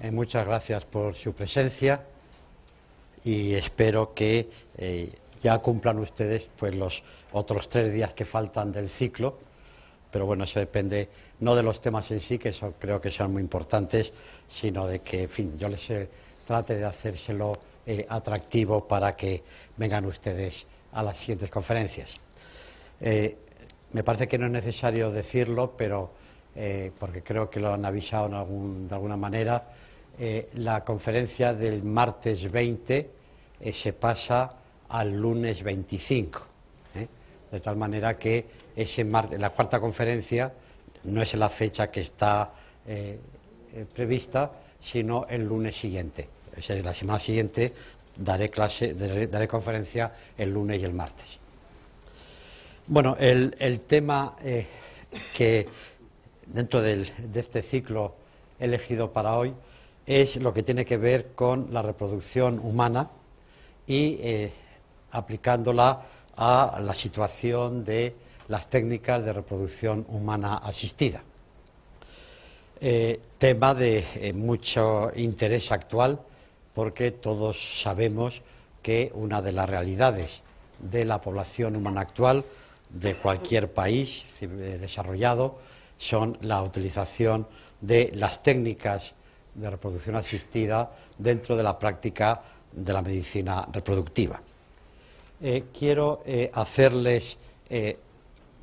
Eh, muchas gracias por su presencia y espero que eh, ya cumplan ustedes pues, los otros tres días que faltan del ciclo, pero bueno, eso depende no de los temas en sí, que eso creo que son muy importantes, sino de que, fin, yo les eh, trate de hacérselo atractivo para que vengan ustedes a las siguientes conferencias. me parece que no es necesario decirlo, pero eh, porque creo que lo han avisado de alguna manera, eh, la conferencia del martes 20 eh, se pasa al lunes 25, de tal manera que ese martes, la cuarta conferencia no es la fecha que está prevista, sino el lunes siguiente. Es la semana siguiente daré clase, daré, conferencia el lunes y el martes. Bueno, el, tema que dentro de este ciclo elegido para hoy es lo que tiene que ver con la reproducción humana y eh, aplicándola a la situación de las técnicas de reproducción humana asistida. Eh, tema de eh, mucho interés actual porque todos sabemos que una de las realidades de la población humana actual de cualquier país desarrollado son la utilización de las técnicas de reproducción asistida dentro de la práctica de la medicina reproductiva. Eh, quiero eh, hacerles eh,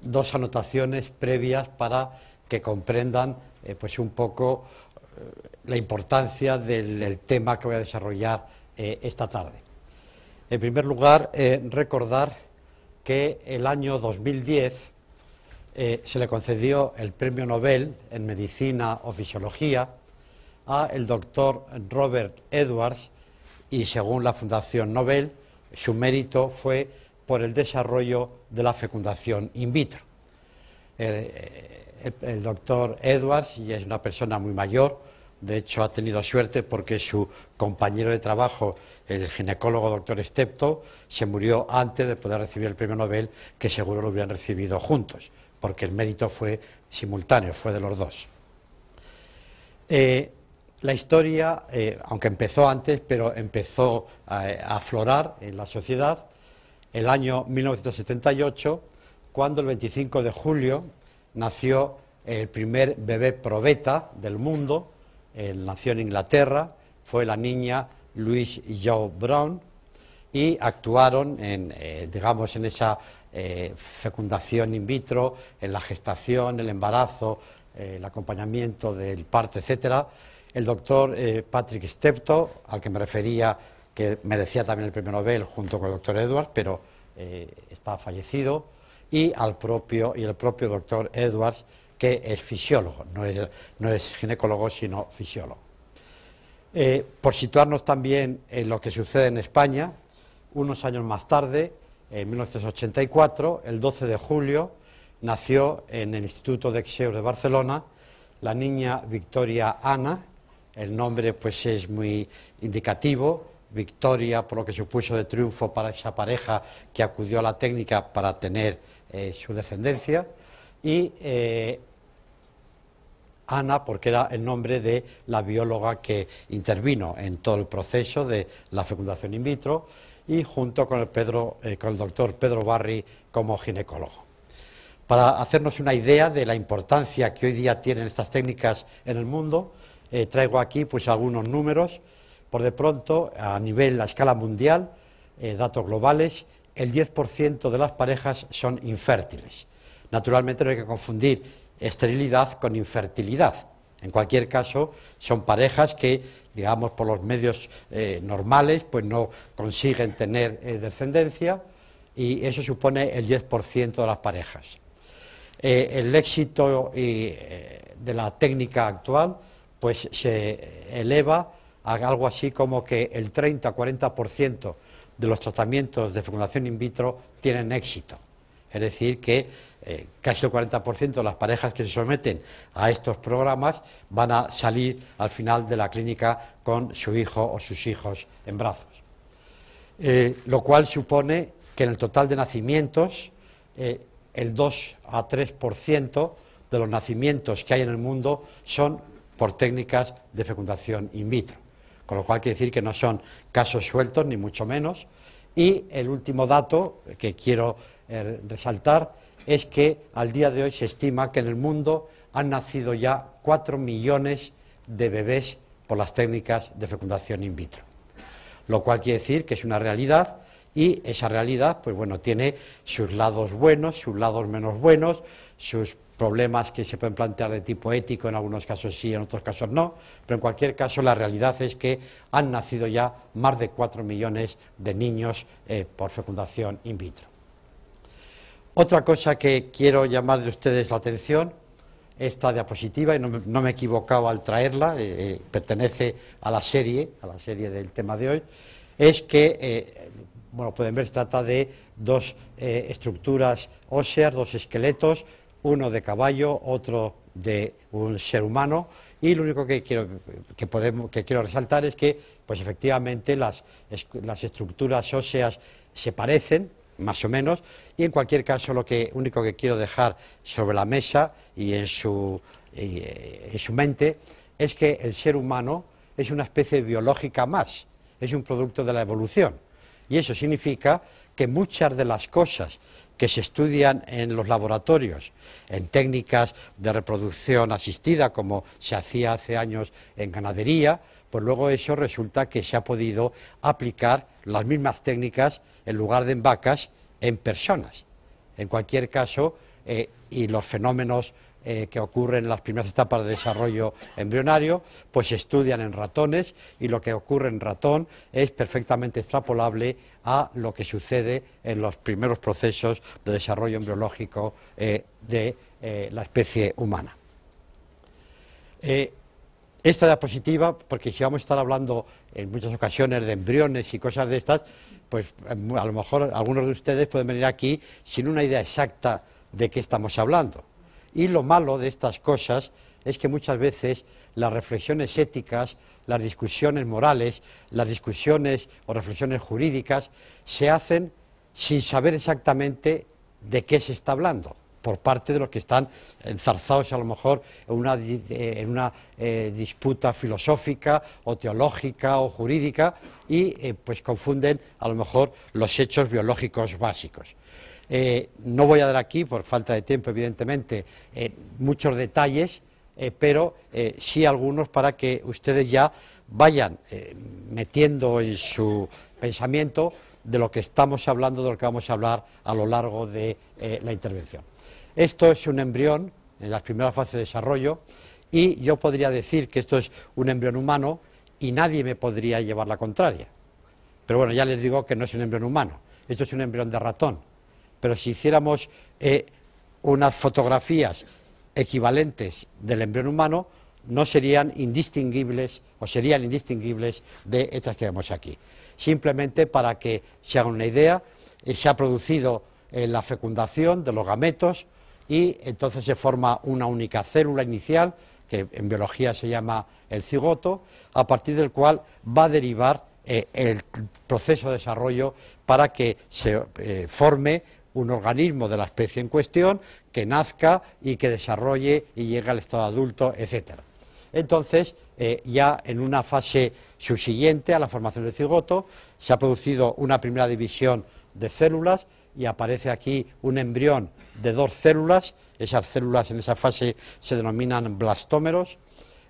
dos anotaciones previas para que comprendan pues un poco la importancia del, tema que voy a desarrollar esta tarde. En primer lugar, recordar que el año 2010 eh, se le concedió el premio Nobel en Medicina o Fisiología a el doctor Robert Edwards y según la Fundación Nobel, su mérito fue por el desarrollo de la fecundación in vitro. El, eh, el doctor Edwards, y es una persona muy mayor, de hecho, ha tenido suerte porque su compañero de trabajo, el ginecólogo doctor Stepto, se murió antes de poder recibir el premio Nobel, que seguro lo hubieran recibido juntos, porque el mérito fue simultáneo, fue de los dos. Eh, la historia, eh, aunque empezó antes, pero empezó a aflorar en la sociedad el año 1978, cuando el 25 de julio nació el primer bebé probeta del mundo, eh, nació en Inglaterra, fue la niña Louise Joe Brown y actuaron en, eh, digamos, en esa eh, fecundación in vitro, en la gestación, el embarazo, el acompañamiento del parto, etcétera. El doctor Patrick Stepto, al que me refería, que merecía también el premio Nobel junto con el doctor Edwards, pero está fallecido, y al propio y el propio doctor Edwards, que es fisiólogo, no es, ginecólogo, sino fisiólogo. Eh, por situarnos también en lo que sucede en España, unos años más tarde, en 1984, el 12 de julio, nació en el Instituto de Exeus de Barcelona la niña Victoria Ana, el nombre pues es muy indicativo, Victoria por lo que supuso de triunfo para esa pareja que acudió a la técnica para tener eh, su descendencia, y eh, Ana, porque era el nombre de la bióloga que intervino en todo el proceso de la fecundación in vitro y junto con el, eh, doctor Pedro Barri como ginecólogo. Para hacernos una idea de la importancia que hoy día tienen estas técnicas en el mundo, eh, traigo aquí pues, algunos números. Por de pronto, a nivel, a escala mundial, eh, datos globales, el 10% de las parejas son infértiles. Naturalmente no hay que confundir esterilidad con infertilidad. En cualquier caso, son parejas que, digamos, por los medios eh, normales, pues no consiguen tener eh, descendencia y eso supone el 10% de las parejas. Eh, el éxito de la técnica actual, pues se eleva a algo así como que el 30-40% de los tratamientos de fecundación in vitro tienen éxito. Es decir, que eh, casi el 40% de las parejas que se someten a estos programas van a salir al final de la clínica con su hijo o sus hijos en brazos. Eh, lo cual supone que en el total de nacimientos, eh, el 2 a 3% de los nacimientos que hay en el mundo son por técnicas de fecundación in vitro. Con lo cual quiere decir que no son casos sueltos, ni mucho menos. Y el último dato que quiero resaltar es que al día de hoy se estima que en el mundo han nacido ya 4 millones de bebés por las técnicas de fecundación in vitro. Lo cual quiere decir que es una realidad y esa realidad, pues bueno, tiene sus lados buenos, sus lados menos buenos, sus problemas que se pueden plantear de tipo ético, en algunos casos sí, en otros casos no, pero en cualquier caso la realidad es que han nacido ya más de 4 millones de niños eh, por fecundación in vitro. Otra cosa que quiero llamar de ustedes la atención, esta diapositiva, y no me, he equivocado al traerla, eh, eh, pertenece a la serie, a la serie del tema de hoy, es que, eh, bueno, pueden ver, se trata de dos estructuras óseas, dos esqueletos, uno de caballo, otro de un ser humano, y lo único que quiero, que podemos, que quiero resaltar es que, pues efectivamente, las estructuras óseas se parecen, más o menos, y en cualquier caso lo que único que quiero dejar sobre la mesa y en su, y, eh, en su mente es que el ser humano es una especie biológica más, es un producto de la evolución. Y eso significa que muchas de las cosas que se estudian en los laboratorios, en técnicas de reproducción asistida, como se hacía hace años en ganadería, pues luego eso resulta que se ha podido aplicar las mismas técnicas en lugar de en vacas, en personas. En cualquier caso, eh, y los fenómenos eh, que ocurren en las primeras etapas de desarrollo embrionario, pues se estudian en ratones y lo que ocurre en ratón es perfectamente extrapolable a lo que sucede en los primeros procesos de desarrollo embriológico eh, de la especie humana. Esta diapositiva, porque si vamos a estar hablando en muchas ocasiones de embriones y cosas de estas, pues em, a lo mejor algunos de ustedes pueden venir aquí sin una idea exacta de qué estamos hablando. Y lo malo de estas cosas es que muchas veces las reflexiones éticas, las discusiones morales, las discusiones o reflexiones jurídicas se hacen sin saber exactamente de qué se está hablando por parte de los que están enzarzados a lo mejor en una, eh, eh, disputa filosófica o teológica o jurídica y eh, pues confunden a lo mejor los hechos biológicos básicos. no voy a dar aquí, por falta de tiempo evidentemente, muchos detalles, pero sí algunos para que ustedes ya vayan metiendo en su pensamiento de lo que estamos hablando, de lo que vamos a hablar a lo largo de la intervención. Esto es un embrión en las primeras fases de desarrollo y yo podría decir que esto es un embrión humano y nadie me podría llevar la contraria. Pero bueno, ya les digo que no es un embrión humano, esto es un embrión de ratón. Pero si hiciéramos eh, unas fotografías equivalentes del embrión humano, no serían indistinguibles o serían indistinguibles de estas que vemos aquí. Simplemente para que se hagan una idea, eh, se ha producido eh, la fecundación de los gametos, y entonces se forma una única célula inicial, que en biología se llama el cigoto, a partir del cual va a derivar eh, el proceso de desarrollo para que se eh, forme un organismo de la especie en cuestión que nazca y que desarrolle y llegue al estado adulto, etc. Entonces, eh, ya en una fase subsiguiente a la formación del cigoto, se ha producido una primera división de células y aparece aquí un embrión de dos células, esas células en esa fase se denominan blastómeros,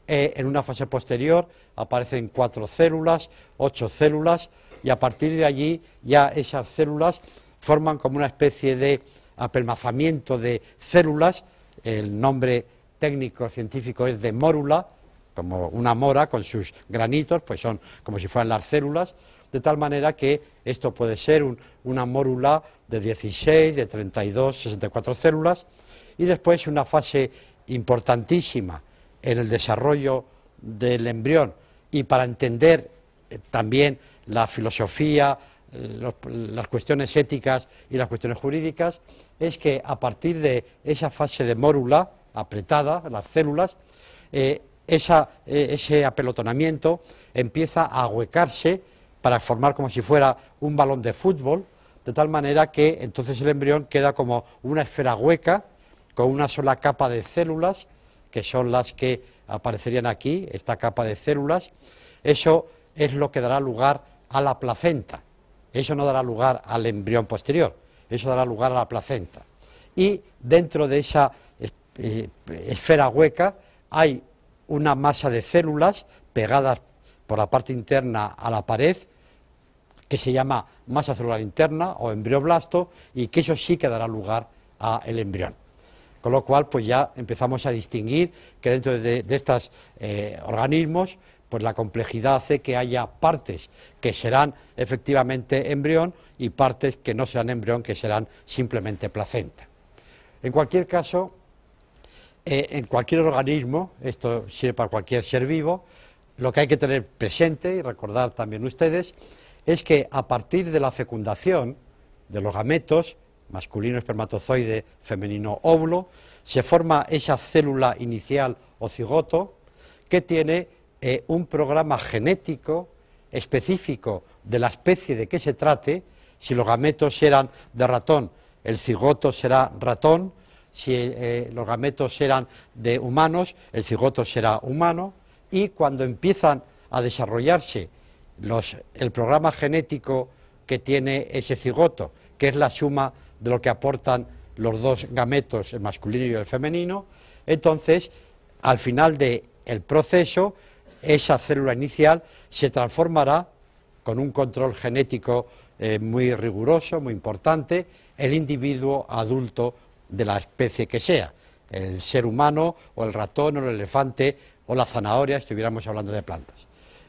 eh, en una fase posterior aparecen cuatro células, ocho células, y a partir de allí ya esas células forman como una especie de apelmazamiento de células, el nombre técnico científico es de mórula, como una mora con sus granitos, pues son como si fueran las células, de tal manera que esto puede ser una mórula de 16, de 32, 64 células, y después una fase importantísima en el desarrollo del embrión y para entender eh, también la filosofía, eh, las cuestiones éticas y las cuestiones jurídicas, es que a partir de esa fase de mórula apretada, las células, eh, ese apelotonamiento empieza a huecarse para formar como si fuera un balón de fútbol, de tal manera que entonces el embrión queda como una esfera hueca con una sola capa de células, que son las que aparecerían aquí, esta capa de células. Eso es lo que dará lugar a la placenta. Eso no dará lugar al embrión posterior, eso dará lugar a la placenta. Y dentro de esa eh, esfera hueca hay una masa de células pegadas por la parte interna a la pared, que se llama masa celular interna o embrioblasto, y que eso sí que dará lugar al embrión. Con lo cual, pues ya empezamos a distinguir que dentro de, estos eh, organismos, pues la complejidad hace que haya partes que serán efectivamente embrión y partes que no serán embrión, que serán simplemente placenta. En cualquier caso, eh, en cualquier organismo, esto sirve para cualquier ser vivo, lo que hay que tener presente y recordar también ustedes es que a partir de la fecundación de los gametos, masculino espermatozoide, femenino óvulo, se forma esa célula inicial o cigoto que tiene eh, un programa genético específico de la especie de que se trate, si los gametos eran de ratón, el cigoto será ratón, si eh, los gametos eran de humanos, el cigoto será humano, y cuando empiezan a desarrollarse el programa genético que tiene ese cigoto, que es la suma de lo que aportan los dos gametos, el masculino y el femenino, entonces al final del proceso esa célula inicial se transformará con un control genético eh, muy riguroso, muy importante, el individuo adulto de la especie que sea, el ser humano o el ratón o el elefante o la zanahoria, estuviéramos hablando de plantas.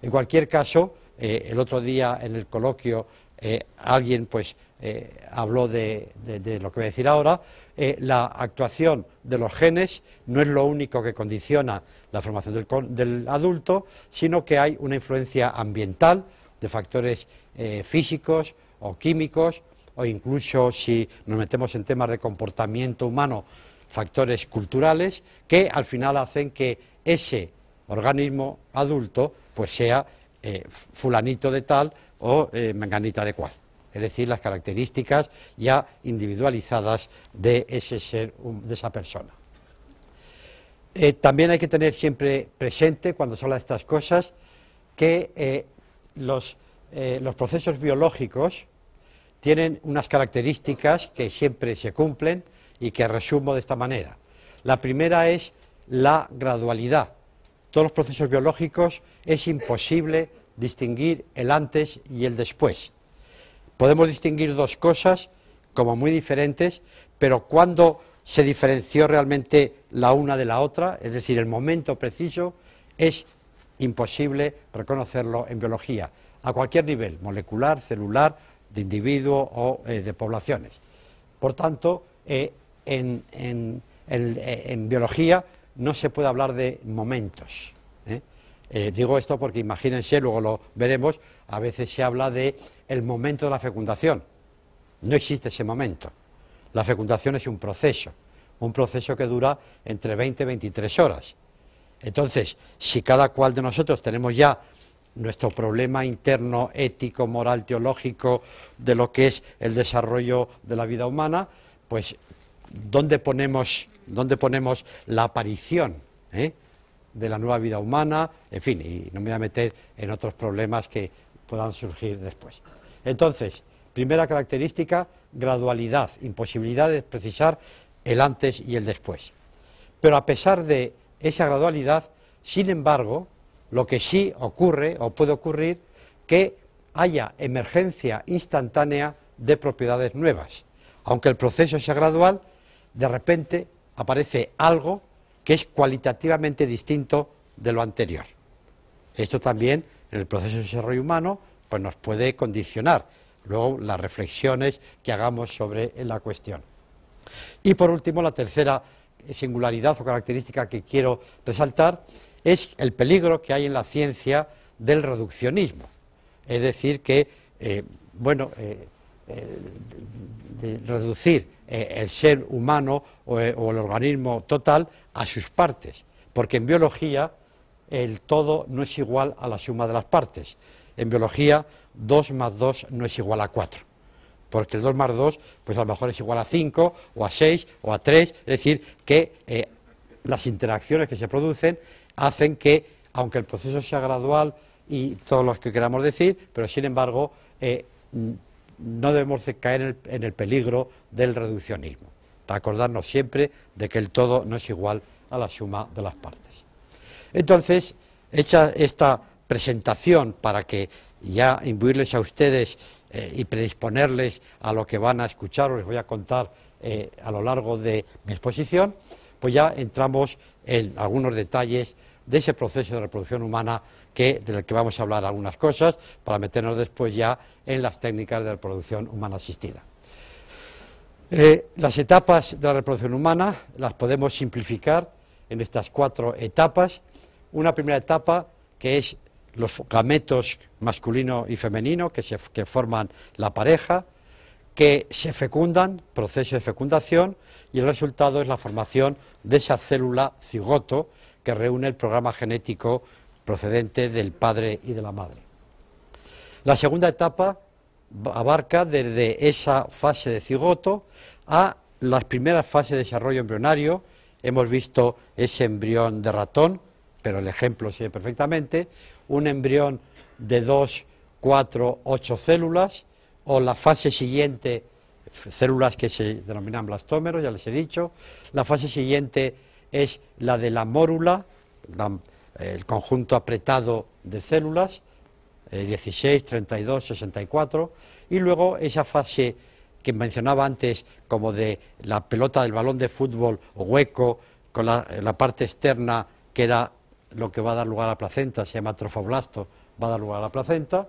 En cualquier caso, eh, el otro día en el coloquio eh, alguien pues eh, habló de, lo que voy a decir ahora, la actuación de los genes no es lo único que condiciona la formación del adulto, sino que hay una influencia ambiental de factores físicos o químicos, o incluso si nos metemos en temas de comportamiento humano, factores culturales, que al final hacen que ese organismo adulto pues sea eh, fulanito de tal o eh, manganita de cual. Es decir, las características ya individualizadas de ese ser, de esa persona. Eh, también hay que tener siempre presente, cuando se habla de estas cosas, que los procesos biológicos tienen unas características que siempre se cumplen y que resumo de esta manera. La primera es la gradualidad. Todos los procesos biológicos es imposible distinguir el antes y el después. Podemos distinguir dos cosas como muy diferentes, pero cuando se diferenció realmente la una de la otra, es decir, el momento preciso, es imposible reconocerlo en biología, a cualquier nivel, molecular, celular, de individuo o eh, de poblaciones. Por tanto, eh, eh, en biología no se puede hablar de momentos. ¿eh? Eh, digo esto porque imagínense, luego lo veremos, a veces se habla de el momento de la fecundación. No existe ese momento. La fecundación es un proceso, un proceso que dura entre 20 y 23 horas. Entonces, si cada cual de nosotros tenemos ya nuestro problema interno, ético, moral, teológico, de lo que es el desarrollo de la vida humana, pues, ¿dónde ponemos donde ponemos la aparición eh? de la nueva vida humana, en fin, y no me voy a meter en otros problemas que puedan surgir después. Entonces, primera característica, gradualidad, imposibilidad de precisar el antes y el después. Pero a pesar de esa gradualidad, sin embargo, lo que sí ocurre o puede ocurrir que haya emergencia instantánea de propiedades nuevas. Aunque el proceso sea gradual, de repente aparece algo que es cualitativamente distinto de lo anterior. Esto también en el proceso de desarrollo humano pues nos puede condicionar luego las reflexiones que hagamos sobre la cuestión. Y por último, la tercera singularidad o característica que quiero resaltar es el peligro que hay en la ciencia del reduccionismo. Es decir, que, eh, bueno, eh, eh, de reducir eh, el ser humano eh, o, el organismo total a sus partes, porque en biología el todo no es igual a la suma de las partes. En biología 2 más 2 no es igual a 4, porque el 2 más 2 pues a lo mejor es igual a 5 o a 6 o a 3, es decir, que las interacciones que se producen hacen que, aunque el proceso sea gradual y todo lo que queramos decir, pero sin embargo no debemos caer en el, peligro del reduccionismo, acordarnos siempre de que el todo no es igual a la suma de las partes. Entonces, hecha esta presentación para que ya imbuirles a ustedes eh, y predisponerles a lo que van a escuchar o les voy a contar eh, a lo largo de mi exposición, pues ya entramos en algunos detalles de ese proceso de reproducción humana del que vamos a hablar algunas cosas para meternos después ya en las técnicas de reproducción humana asistida. Eh, las etapas de la reproducción humana las podemos simplificar en estas cuatro etapas. Una primera etapa que es los gametos masculino y femenino que, que forman la pareja, que se fecundan, proceso de fecundación, y el resultado es la formación de esa célula cigoto que reúne el programa genético procedente del padre y de la madre. La segunda etapa abarca desde esa fase de cigoto a las primeras fases de desarrollo embrionario. Hemos visto ese embrión de ratón, pero el ejemplo se ve perfectamente, un embrión de 2, cuatro, ocho células, o la fase siguiente, células que se denominan blastómeros, ya les he dicho, la fase siguiente es la de la mórula, el conjunto apretado de células, 16, 32, 64, y luego esa fase que mencionaba antes como de la pelota del balón de fútbol hueco con eh, la, parte externa que era lo que va a dar lugar a la placenta, se llama trofoblasto, va a dar lugar a la placenta,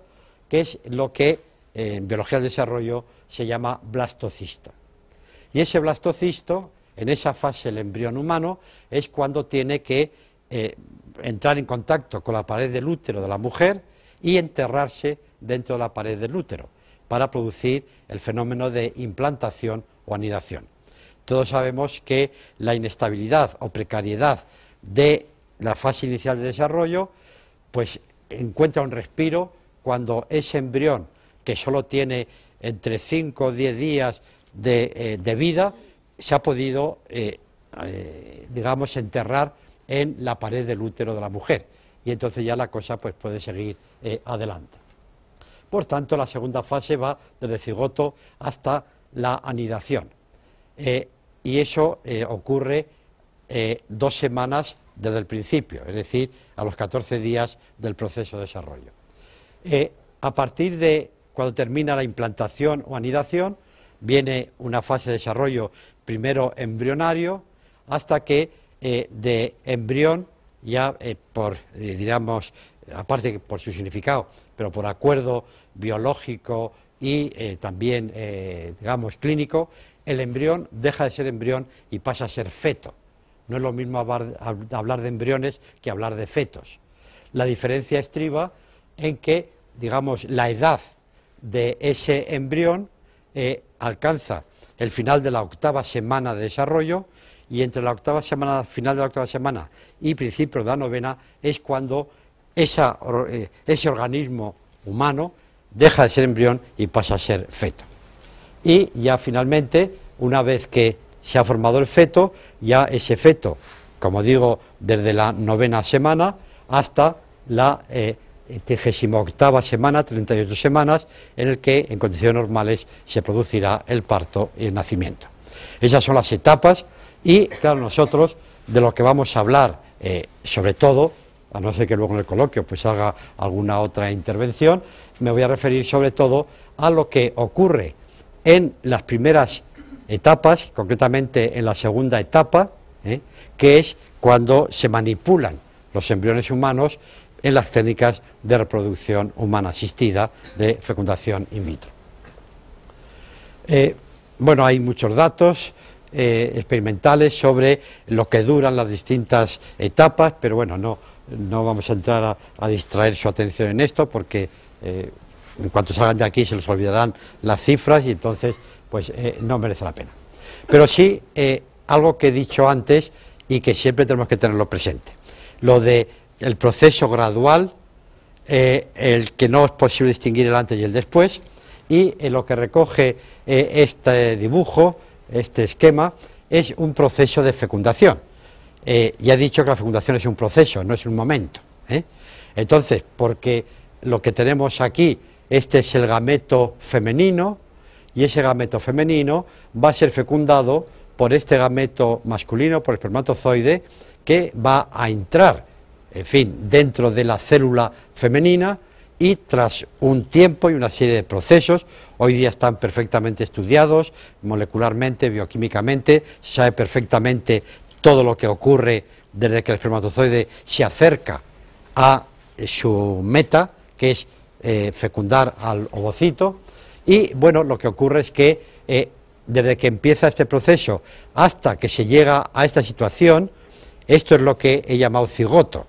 que es lo que eh, en biología del desarrollo se llama blastocisto Y ese blastocisto, en esa fase el embrión humano, es cuando tiene que eh, entrar en contacto con la pared del útero de la mujer y enterrarse dentro de la pared del útero para producir el fenómeno de implantación o anidación. Todos sabemos que la inestabilidad o precariedad de la fase inicial de desarrollo pues encuentra un respiro cuando ese embrión que solo tiene entre 5 o 10 días eh, de, vida se ha podido, eh, eh, digamos, enterrar en la pared del útero de la mujer. Y entonces ya la cosa pues, puede seguir eh, adelante. Por tanto, la segunda fase va desde el cigoto hasta la anidación. Eh, y eso eh, ocurre dos semanas desde el principio, es decir, a los 14 días del proceso de desarrollo. a partir de cuando termina la implantación o anidación, viene una fase de desarrollo primero embrionario hasta que eh, de embrión, ya eh, por, eh, aparte por su significado, pero por acuerdo biológico y también, digamos, clínico, el embrión deja de ser embrión y pasa a ser feto. No es lo mismo hablar de embriones que hablar de fetos. La diferencia estriba en que, digamos, la edad de ese embrión alcanza el final de la octava semana de desarrollo y entre la octava semana, final de la octava semana y principio de la novena es cuando eh, ese organismo humano deja de ser embrión y pasa a ser feto. Y ya finalmente, una vez que se ha formado el feto, ya ese feto, como digo, desde la novena semana hasta la eh, 38 semana, 38 semanas, en el que en condiciones normales se producirá el parto y el nacimiento. Esas son las etapas y claro, nosotros de lo que vamos a hablar, eh, sobre todo, a no ser que luego en el coloquio pues haga alguna otra intervención, me voy a referir sobre todo a lo que ocurre en las primeras etapas, concretamente en la segunda etapa, ¿eh? que es cuando se manipulan los embriones humanos en las técnicas de reproducción humana asistida de fecundación in vitro. Eh, bueno, hay muchos datos, eh, experimentales sobre lo que duran las distintas etapas, pero bueno, no, vamos a entrar a, distraer su atención en esto porque eh, en cuanto salgan de aquí se les olvidarán las cifras y entonces pues eh, no merece la pena. Pero sí algo que he dicho antes y que siempre tenemos que tenerlo presente, lo de el proceso gradual, el que no es posible distinguir el antes y el después, y lo que recoge este dibujo este esquema es un proceso de fecundación. Eh, ya he dicho que la fecundación es un proceso, no es un momento. ¿eh? Entonces, porque lo que tenemos aquí, este es el gameto femenino, y ese gameto femenino va a ser fecundado por este gameto masculino, por el espermatozoide, que va a entrar, en fin, dentro de la célula femenina, y tras un tiempo y una serie de procesos, hoy día están perfectamente estudiados molecularmente, bioquímicamente, se sabe perfectamente todo lo que ocurre desde que el espermatozoide se acerca a eh, su meta, que es eh, fecundar al ovocito, y bueno, lo que ocurre es que eh, desde que empieza este proceso hasta que se llega a esta situación, esto es lo que he llamado cigoto,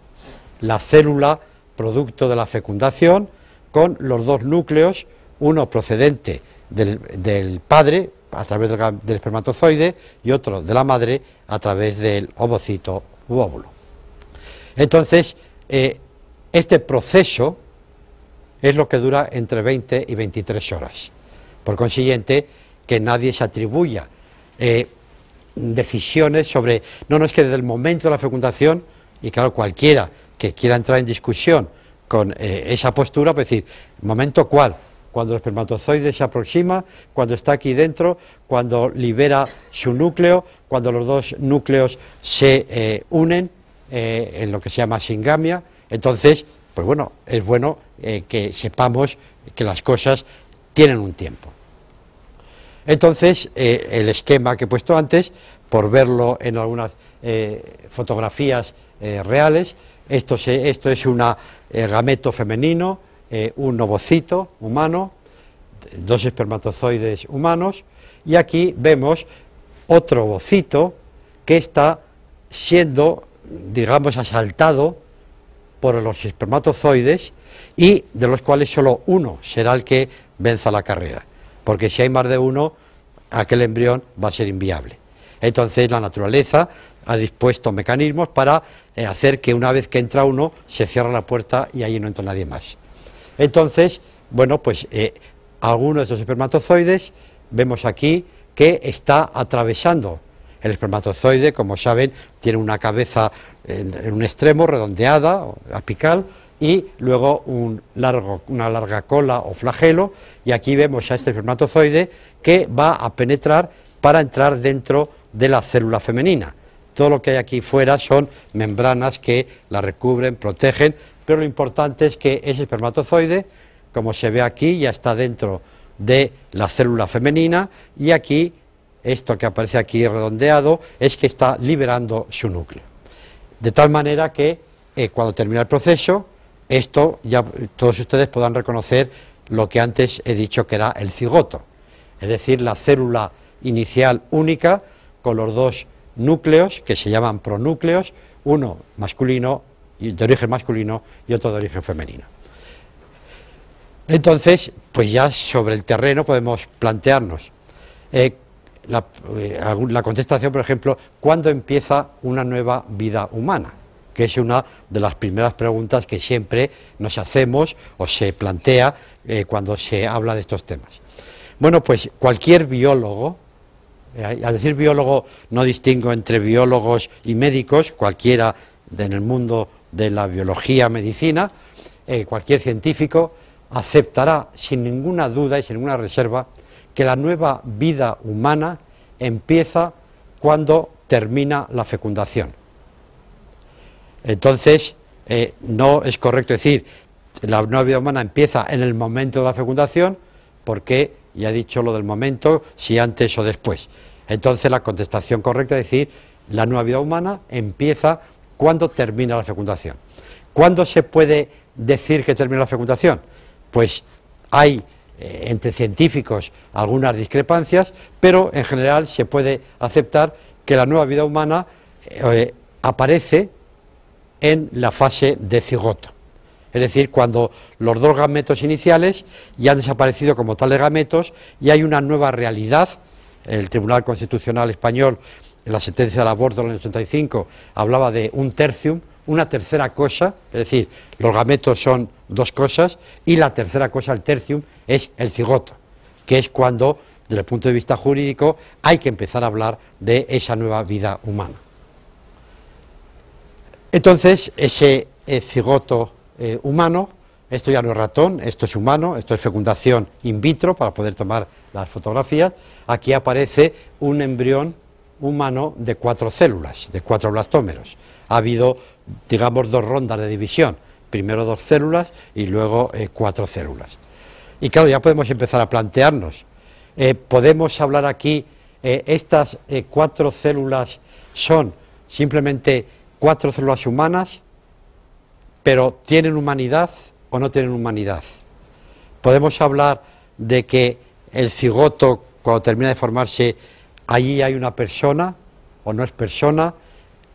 la célula producto de la fecundación, con los dos núcleos, uno procedente del, padre a través del, espermatozoide y otro de la madre a través del ovocito u óvulo. Entonces, eh, este proceso es lo que dura entre 20 y 23 horas. Por consiguiente, que nadie se atribuya eh, decisiones sobre, no, no es que desde el momento de la fecundación, y claro, cualquiera que quiera entrar en discusión con eh, esa postura, pues decir, momento cuál, cuando el espermatozoide se aproxima, cuando está aquí dentro, cuando libera su núcleo, cuando los dos núcleos se eh, unen eh, en lo que se llama singamia. Entonces, pues bueno, es bueno que sepamos que las cosas tienen un tiempo. Entonces, el esquema que he puesto antes, por verlo en algunas fotografías reales, esto, es un eh, gameto femenino, eh, un ovocito humano, dos espermatozoides humanos, y aquí vemos otro ovocito que está siendo, digamos, asaltado por los espermatozoides y de los cuales solo uno será el que venza la carrera, porque si hay más de uno, aquel embrión va a ser inviable. Entonces la naturaleza ha dispuesto mecanismos para eh, hacer que una vez que entra uno se cierra la puerta y ahí no entra nadie más. Entonces, bueno, pues eh, algunos de esos espermatozoides vemos aquí que está atravesando el espermatozoide, como saben, tiene una cabeza en, un extremo redondeada, apical, y luego un largo, una larga cola o flagelo, y aquí vemos a este espermatozoide que va a penetrar para entrar dentro de la célula femenina. Todo lo que hay aquí fuera son membranas que la recubren, protegen, pero lo importante es que ese espermatozoide, como se ve aquí, ya está dentro de la célula femenina y aquí, esto que aparece aquí redondeado, es que está liberando su núcleo. De tal manera que eh, cuando termina el proceso, esto ya todos ustedes podrán reconocer lo que antes he dicho que era el cigoto, es decir, la célula inicial única con los dos núcleos que se llaman pronúcleos, uno masculino, de origen masculino y otro de origen femenino. Entonces, pues ya sobre el terreno podemos plantearnos eh, eh, la, contestación, por ejemplo, ¿cuándo empieza una nueva vida humana? que es una de las primeras preguntas que siempre nos hacemos o se plantea eh, cuando se habla de estos temas. Bueno, pues cualquier biólogo eh, al decir biólogo no distingo entre biólogos y médicos, cualquiera en el mundo de la biología, medicina, eh, cualquier científico aceptará sin ninguna duda y sin ninguna reserva que la nueva vida humana empieza cuando termina la fecundación. Entonces, eh, no es correcto decir la nueva vida humana empieza en el momento de la fecundación porque y ha dicho lo del momento, si antes o después. Entonces la contestación correcta es decir, la nueva vida humana empieza cuando termina la fecundación. ¿Cuándo se puede decir que termina la fecundación? Pues hay eh, entre científicos algunas discrepancias, pero en general se puede aceptar que la nueva vida humana eh, aparece en la fase de cigoto es decir, cuando los dos gametos iniciales ya han desaparecido como tales gametos y hay una nueva realidad. El Tribunal Constitucional Español, en la sentencia del aborto del 85, hablaba de un tercium, una tercera cosa, es decir, los gametos son dos cosas, y la tercera cosa, el tercium, es el cigoto, que es cuando, desde el punto de vista jurídico, hay que empezar a hablar de esa nueva vida humana. Entonces, ese eh, cigoto eh, humano, esto ya no es ratón, esto es humano, esto es fecundación in vitro para poder tomar las fotografías, aquí aparece un embrión humano de cuatro células, de cuatro blastómeros. Ha habido, digamos, dos rondas de división, primero dos células y luego eh, cuatro células. Y claro, ya podemos empezar a plantearnos, eh, ¿podemos hablar aquí, estas cuatro células son simplemente cuatro células humanas pero ¿tienen humanidad o no tienen humanidad? Podemos hablar de que el cigoto, cuando termina de formarse, allí hay una persona o no es persona,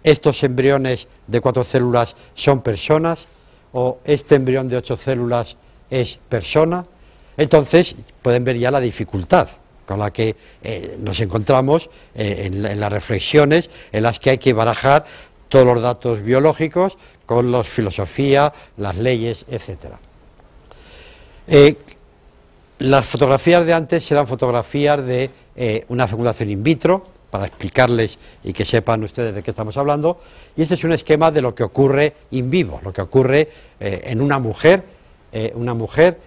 estos embriones de cuatro células son personas, o este embrión de ocho células es persona. Entonces, pueden ver ya la dificultad con la que eh, nos encontramos eh, en, en, las reflexiones en las que hay que barajar todos los datos biológicos con la filosofía, las leyes, etc. Eh, las fotografías de antes eran fotografías de eh, una fecundación in vitro, para explicarles y que sepan ustedes de qué estamos hablando, y este es un esquema de lo que ocurre in vivo, lo que ocurre eh, en una mujer, una mujer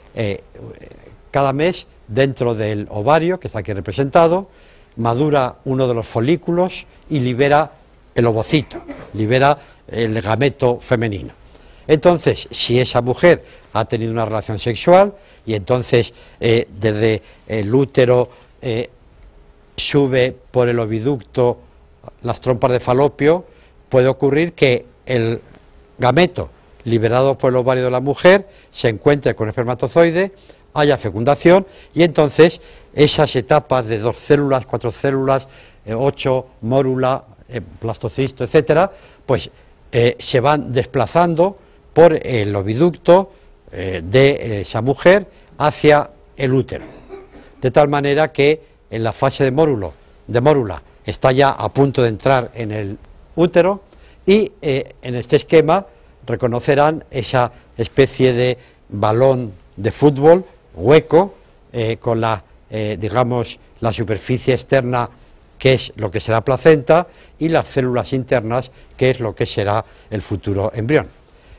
cada mes dentro del ovario, que está aquí representado, madura uno de los folículos y libera el ovocito, libera el gameto femenino. Entonces, si esa mujer ha tenido una relación sexual y entonces eh, desde el útero eh, sube por el oviducto las trompas de falopio, puede ocurrir que el gameto liberado por el ovario de la mujer se encuentre con el espermatozoide, haya fecundación y entonces esas etapas de dos células, cuatro células, eh, ocho, mórula, eh, ...plastocisto, etcétera, pues eh, se van desplazando por el oviducto eh, de esa mujer hacia el útero. De tal manera que en la fase de de mórula, está ya a punto de entrar en el útero y en este esquema reconocerán esa especie de balón de fútbol hueco con la, digamos, la superficie externa que es lo que será placenta, y las células internas, que es lo que será el futuro embrión.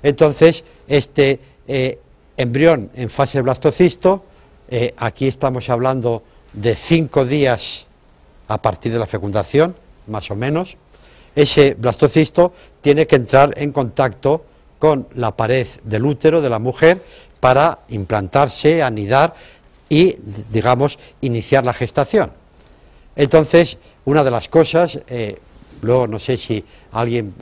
Entonces, este eh, embrión en fase blastocisto, eh, aquí estamos hablando de cinco días a partir de la fecundación, más o menos, ese blastocisto tiene que entrar en contacto con la pared del útero de la mujer para implantarse, anidar y, digamos, iniciar la gestación. Entonces, una de las cosas, eh, luego no sé si a alguien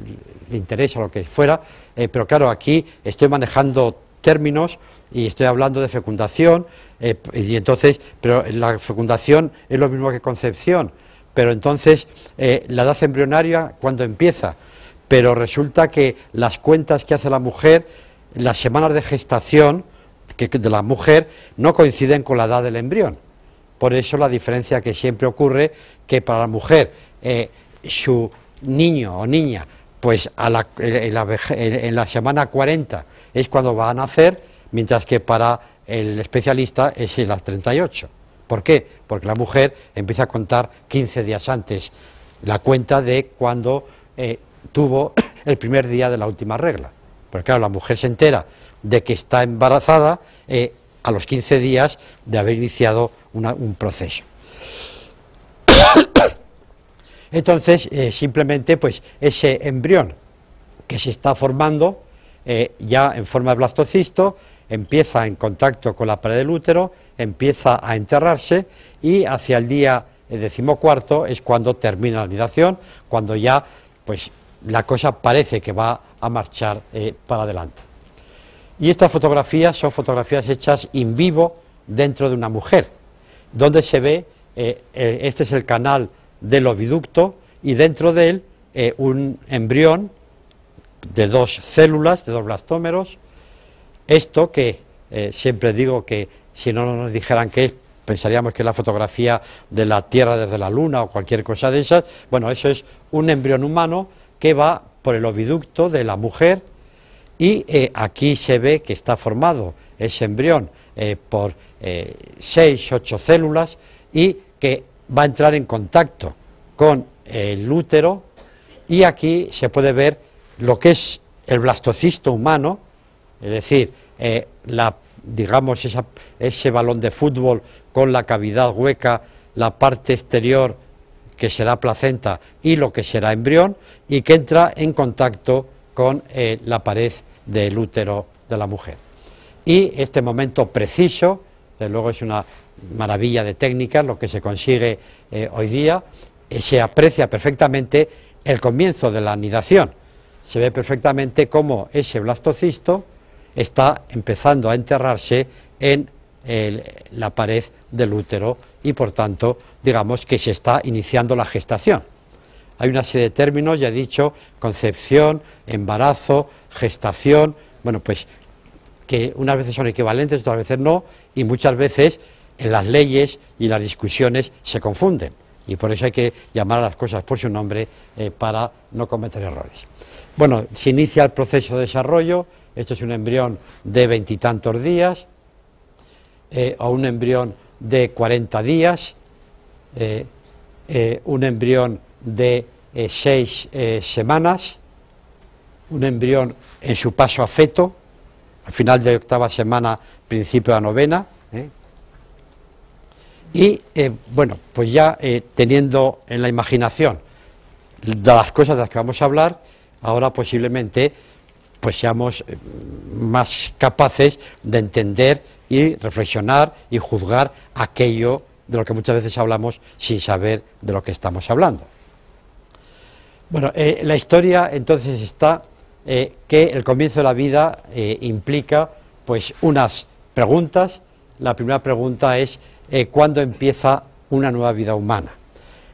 le interesa lo que fuera, eh, pero claro, aquí estoy manejando términos y estoy hablando de fecundación, eh, y entonces, pero la fecundación es lo mismo que concepción, pero entonces la edad embrionaria cuando empieza, pero resulta que las cuentas que hace la mujer, las semanas de gestación de la mujer, no coinciden con la edad del embrión. Por eso la diferencia que siempre ocurre, que para la mujer eh, su niño o niña, pues en, la, semana 40 es cuando va a nacer, mientras que para el especialista es en las 38. ¿Por qué? Porque la mujer empieza a contar 15 días antes la cuenta de cuando eh, tuvo el primer día de la última regla. Porque claro, la mujer se entera de que está embarazada eh, a los 15 días de haber iniciado un proceso. Entonces, eh, simplemente, pues ese embrión que se está formando eh, ya en forma de blastocisto empieza en contacto con la pared del útero, empieza a enterrarse y hacia el día eh, decimocuarto es cuando termina la nidación, cuando ya, pues, la cosa parece que va a marchar para adelante. Y estas fotografías son fotografías hechas in vivo dentro de una mujer, donde se ve, eh, eh, este es el canal del oviducto y dentro de él eh, un embrión de dos células, de dos blastómeros. Esto que siempre digo que si no nos dijeran que es, pensaríamos que es la fotografía de la Tierra desde la Luna o cualquier cosa de esas. Bueno, eso es un embrión humano que va por el oviducto de la mujer y eh, aquí se ve que está formado ese embrión eh, por eh, seis, ocho células y que va a entrar en contacto con el útero y aquí se puede ver lo que es el blastocisto humano, es decir, la, digamos ese balón de fútbol con la cavidad hueca, la parte exterior que será placenta y lo que será embrión y que entra en contacto con la pared del útero de la mujer. Y este momento preciso, de luego es una maravilla de técnicas lo que se consigue eh, hoy día, se aprecia perfectamente el comienzo de la anidación. Se ve perfectamente cómo ese blastocisto está empezando a enterrarse en la pared del útero y por tanto digamos que se está iniciando la gestación hay una serie de términos, ya he dicho, concepción, embarazo, gestación, bueno, pues que unas veces son equivalentes, otras veces no, y muchas veces en las leyes y en las discusiones se confunden. Y por eso hay que llamar a las cosas por su nombre eh, para no cometer errores. Bueno, se inicia el proceso de desarrollo, esto es un embrión de veintitantos días, eh, o un embrión de cuarenta días, eh, un embrión de eh, seis eh, semanas, un embrión en su paso a feto, al final de octava semana, principio la novena, ¿eh? y bueno, pues ya teniendo en la imaginación de las cosas de las que vamos a hablar, ahora posiblemente pues seamos más capaces de entender y reflexionar y juzgar aquello de lo que muchas veces hablamos sin saber de lo que estamos hablando. Bueno, eh, la historia entonces está eh, que el comienzo de la vida eh, implica pues unas preguntas. La primera pregunta es ¿cuándo empieza una nueva vida humana?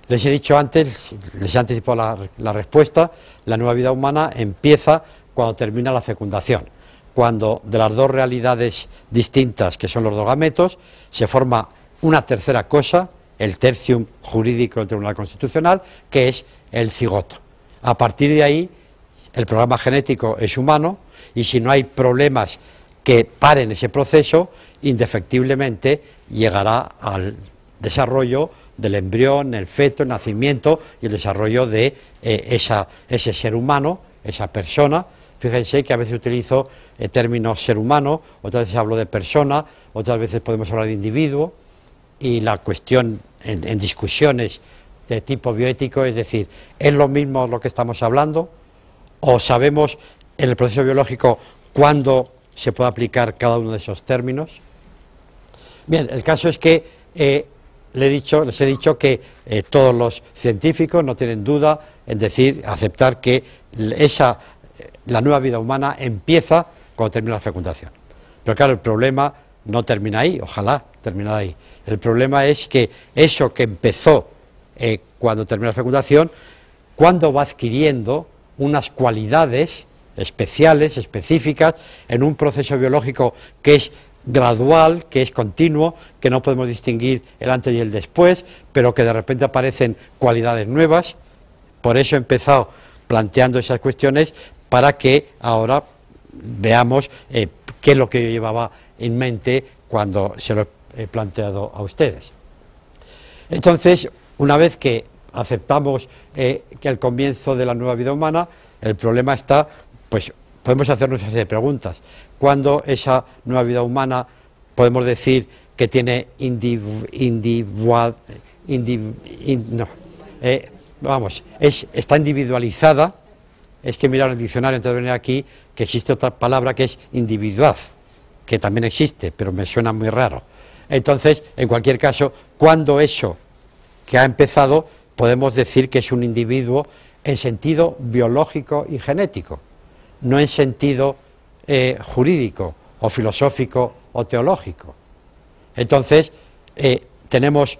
Les he dicho antes, les he anticipado la, respuesta, la nueva vida humana empieza cuando termina la fecundación, cuando de las dos realidades distintas que son los dos gametos se forma una tercera cosa, el tercium jurídico del Tribunal Constitucional, que es el cigoto. A partir de ahí, el programa genético es humano y si no hay problemas que paren ese proceso, indefectiblemente llegará al desarrollo del embrión, el feto, el nacimiento y el desarrollo de eh, ese ser humano, esa persona. Fíjense que a veces utilizo el eh, término ser humano, otras veces hablo de persona, otras veces podemos hablar de individuo y la cuestión en discusiones de tipo bioético, es decir, ¿es lo mismo lo que estamos hablando? ¿O sabemos en el proceso biológico cuándo se puede aplicar cada uno de esos términos? Bien, el caso es que eh, le he dicho, les he dicho que eh, todos los científicos no tienen duda en decir, aceptar que esa, eh, la nueva vida humana empieza cuando termina la fecundación. Pero claro, el problema no termina ahí, ojalá terminara ahí. El problema es que eso que empezó eh, cuando termina la fecundación, cuando va adquiriendo unas cualidades especiales, específicas, en un proceso biológico que es gradual, que es continuo, que no podemos distinguir el antes y el después, pero que de repente aparecen cualidades nuevas. Por eso he empezado planteando esas cuestiones para que ahora veamos eh, qué es lo que yo llevaba en mente cuando se lo he planteado a ustedes. Entonces, una vez que aceptamos eh, que el comienzo de la nueva vida humana, el problema está, pues podemos hacernos una serie de preguntas. ¿Cuándo esa nueva vida humana podemos decir que tiene individual, no, eh, vamos, está individualizada? Es que mirar el diccionario antes de venir aquí, que existe otra palabra que es individual, que también existe, pero me suena muy raro. Entonces, en cualquier caso, ¿cuándo eso que ha empezado, podemos decir que es un individuo en sentido biológico y genético, no en sentido eh, jurídico o filosófico o teológico. Entonces, eh, tenemos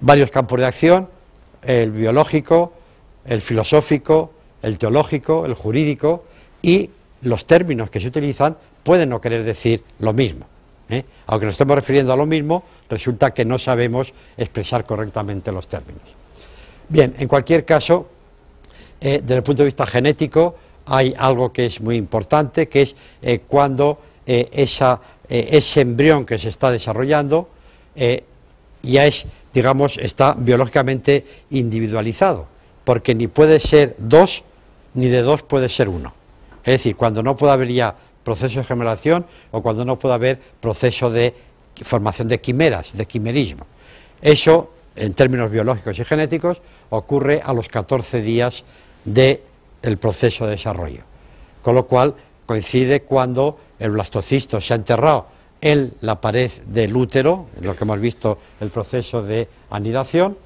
varios campos de acción, el biológico, el filosófico, el teológico, el jurídico, y los términos que se utilizan pueden no querer decir lo mismo. ¿eh? aunque nos estemos refiriendo a lo mismo, resulta que no sabemos expresar correctamente los términos. Bien, en cualquier caso, eh, desde el punto de vista genético, hay algo que es muy importante, que es eh, cuando ese embrión que se está desarrollando ya es, digamos, está biológicamente individualizado, porque ni puede ser dos, ni de dos puede ser uno. Es decir, cuando no puede haber ya proceso de generación o cuando no pueda haber proceso de formación de quimeras, de quimerismo. Eso, en términos biológicos y genéticos, ocurre a los 14 días del proceso de desarrollo. Con lo cual coincide cuando el blastocisto se ha enterrado en la pared del útero, en lo que hemos visto el proceso de anidación,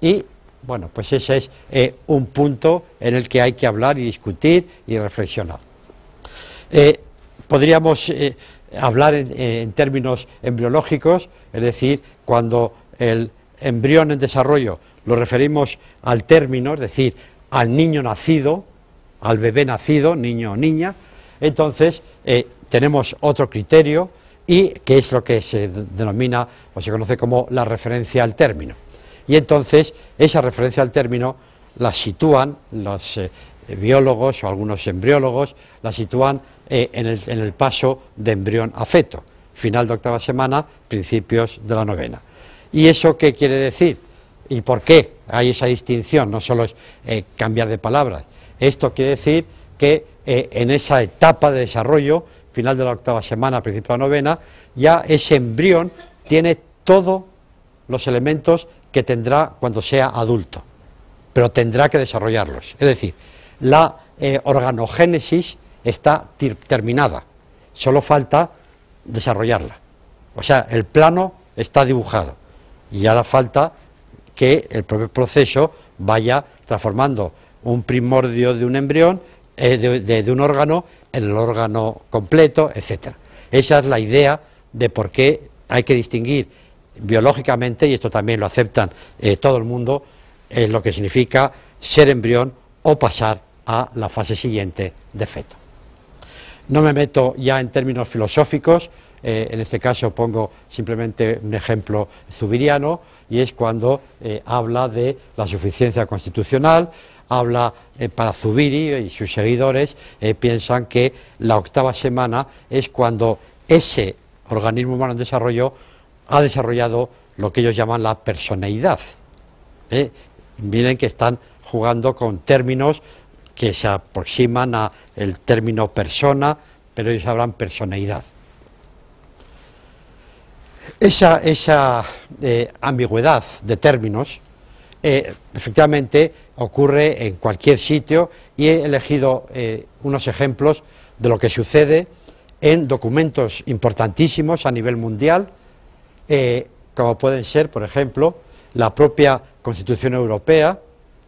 y bueno, pues ese es eh, un punto en el que hay que hablar y discutir y reflexionar. Eh, podríamos eh, hablar eh, en, términos embriológicos, es decir, cuando el embrión en desarrollo lo referimos al término, es decir, al niño nacido, al bebé nacido, niño o niña, entonces eh, tenemos otro criterio y que es lo que se denomina o se conoce como la referencia al término. Y entonces esa referencia al término la sitúan los biólogos o algunos embriólogos, la sitúan eh, en, el, paso de embrión a feto, final de octava semana, principios de la novena. ¿Y eso qué quiere decir? ¿Y por qué hay esa distinción? No solo es eh, cambiar de palabras. Esto quiere decir que eh, en esa etapa de desarrollo, final de la octava semana, principio de la novena, ya ese embrión tiene todos los elementos que tendrá cuando sea adulto, pero tendrá que desarrollarlos. Es decir, la organogénesis está terminada, solo falta desarrollarla. O sea, el plano está dibujado y ahora falta que el propio proceso vaya transformando un primordio de un embrión, eh, de, un órgano, en el órgano completo, etc. Esa es la idea de por qué hay que distinguir biológicamente, y esto también lo aceptan eh, todo el mundo, eh, lo que significa ser embrión o pasar a la fase siguiente de feto. No me meto ya en términos filosóficos, eh, en este caso pongo simplemente un ejemplo zubiriano, y es cuando eh, habla de la suficiencia constitucional, habla eh, para Zubiri y sus seguidores, piensan que la octava semana es cuando ese organismo humano en desarrollo ha desarrollado lo que ellos llaman la personalidad. Miren que están jugando con términos que se aproximan el término persona, pero ellos hablan personalidad. Esa, esa eh, ambigüedad de términos eh, efectivamente ocurre en cualquier sitio y he elegido eh, unos ejemplos de lo que sucede en documentos importantísimos a nivel mundial, como pueden ser, por ejemplo, la propia Constitución Europea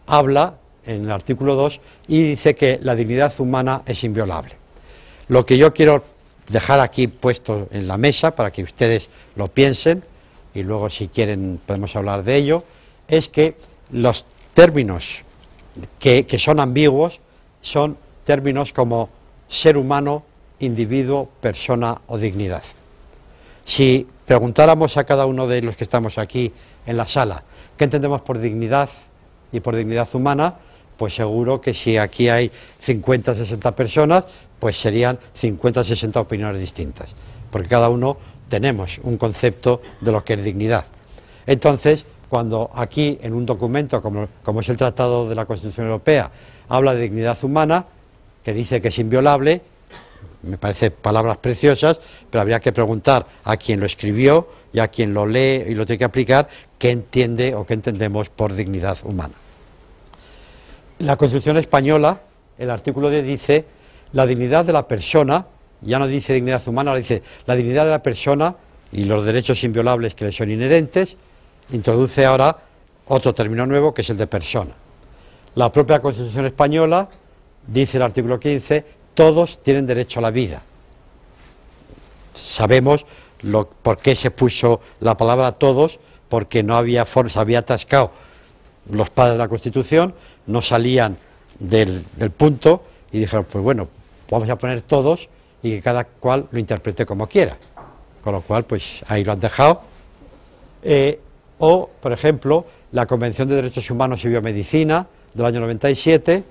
habla en el artículo 2 y dice que la dignidad humana es inviolable. Lo que yo quiero dejar aquí puesto en la mesa para que ustedes lo piensen y luego si quieren podemos hablar de ello, es que los términos que, son ambiguos son términos como ser humano, individuo, persona o dignidad. Si preguntáramos a cada uno de los que estamos aquí en la sala qué entendemos por dignidad y por dignidad humana, pues seguro que si aquí hay 50 o 60 personas, pues serían 50 o 60 opiniones distintas, porque cada uno tenemos un concepto de lo que es dignidad. Entonces, cuando aquí en un documento como, como es el Tratado de la Constitución Europea habla de dignidad humana, que dice que es inviolable, me parece palabras preciosas, pero habría que preguntar a quien lo escribió y a quien lo lee y lo tiene que aplicar, qué entiende o qué entendemos por dignidad humana la Constitución española, el artículo 10 dice, la dignidad de la persona, ya no dice dignidad humana, dice la dignidad de la persona y los derechos inviolables que le son inherentes, introduce ahora otro término nuevo que es el de persona. La propia Constitución española, dice el artículo 15, todos tienen derecho a la vida. Sabemos por qué se puso la palabra todos, porque no había forma, había atascado los padres de la Constitución, no salían del, punto y dijeron, pues bueno, vamos a poner todos y que cada cual lo interprete como quiera. Con lo cual, pues ahí lo han dejado. Eh, o, por ejemplo, la Convención de Derechos Humanos y Biomedicina del año 97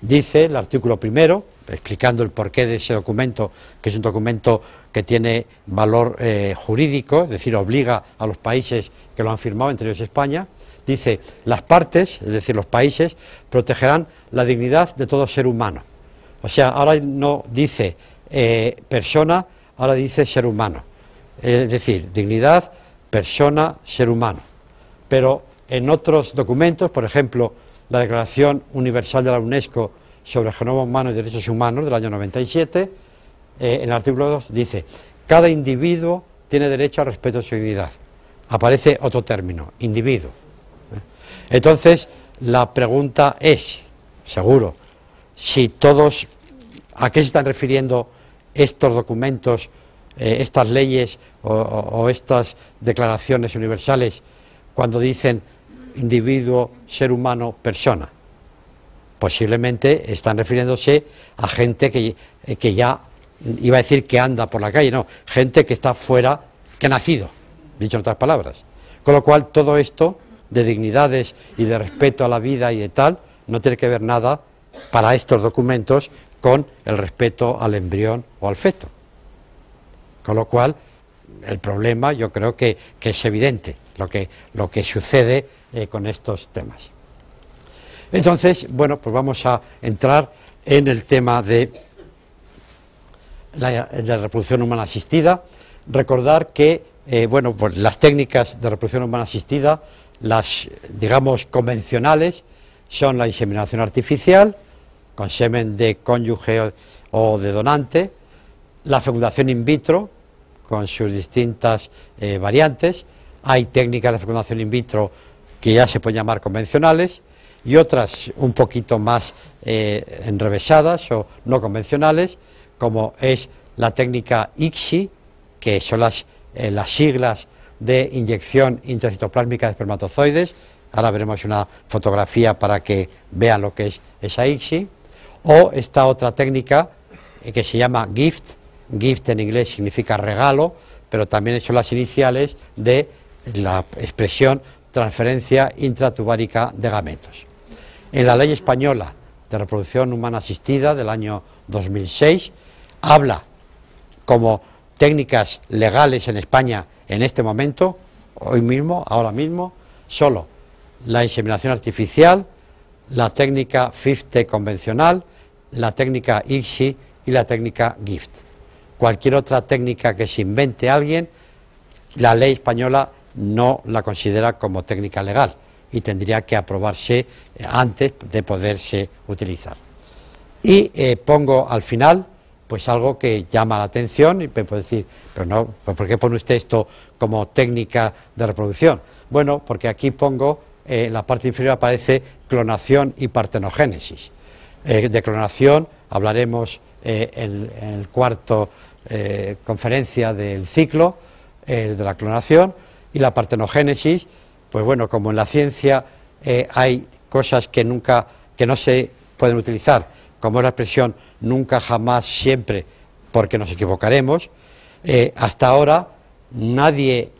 dice, el artículo primero, explicando el porqué de ese documento, que es un documento que tiene valor eh, jurídico, es decir, obliga a los países que lo han firmado, entre ellos España, Dice, las partes, es decir, los países, protegerán la dignidad de todo ser humano. O sea, ahora no dice eh, persona, ahora dice ser humano. Es decir, dignidad, persona, ser humano. Pero en otros documentos, por ejemplo, la Declaración Universal de la UNESCO sobre el Genoma Humano y Derechos Humanos del año 97, eh, en el artículo 2 dice, cada individuo tiene derecho al respeto de su dignidad. Aparece otro término, individuo. Entonces, la pregunta es, seguro, si todos, ¿a qué se están refiriendo estos documentos, eh, estas leyes o, estas declaraciones universales cuando dicen individuo, ser humano, persona? posiblemente están refiriéndose a gente que, eh, que, ya, iba a decir que anda por la calle, no, gente que está fuera, que ha nacido, dicho en otras palabras. Con lo cual, todo esto de dignidades y de respeto a la vida y de tal, no tiene que ver nada para estos documentos con el respeto al embrión o al feto. Con lo cual, el problema yo creo que, es evidente lo que, lo que sucede eh, con estos temas. Entonces, bueno, pues vamos a entrar en el tema de la, reproducción humana asistida. Recordar que, eh, bueno, pues las técnicas de reproducción humana asistida las, digamos, convencionales son la inseminación artificial, con semen de cónyuge o de donante, la fecundación in vitro, con sus distintas eh, variantes, hay técnicas de fecundación in vitro que ya se pueden llamar convencionales y otras un poquito más eh, enrevesadas o no convencionales, como es la técnica ICSI, que son las, eh, las siglas de inyección intracitoplásmica de espermatozoides. Ahora veremos una fotografía para que vean lo que es esa ICSI. O esta otra técnica eh, que se llama GIFT. GIFT en inglés significa regalo, pero también son las iniciales de la expresión transferencia intratubárica de gametos. En la ley española de reproducción humana asistida del año 2006 habla como técnicas legales en España en este momento, hoy mismo, ahora mismo, solo la inseminación artificial, la técnica FIFTE convencional, la técnica ICSI y la técnica GIFT. Cualquier otra técnica que se invente alguien, la ley española no la considera como técnica legal y tendría que aprobarse antes de poderse utilizar. Y eh, pongo al final pues algo que llama la atención y me pues puede decir, pero no, pues, ¿por qué pone usted esto como técnica de reproducción? Bueno, porque aquí pongo, en eh, la parte inferior aparece clonación y partenogénesis. Eh, de clonación hablaremos eh, en, en, el cuarto conferencia del ciclo de la clonación y la partenogénesis, pues bueno, como en la ciencia hay cosas que nunca, que no se pueden utilizar como es la expresión nunca, jamás, siempre, porque nos equivocaremos, eh, hasta ahora nadie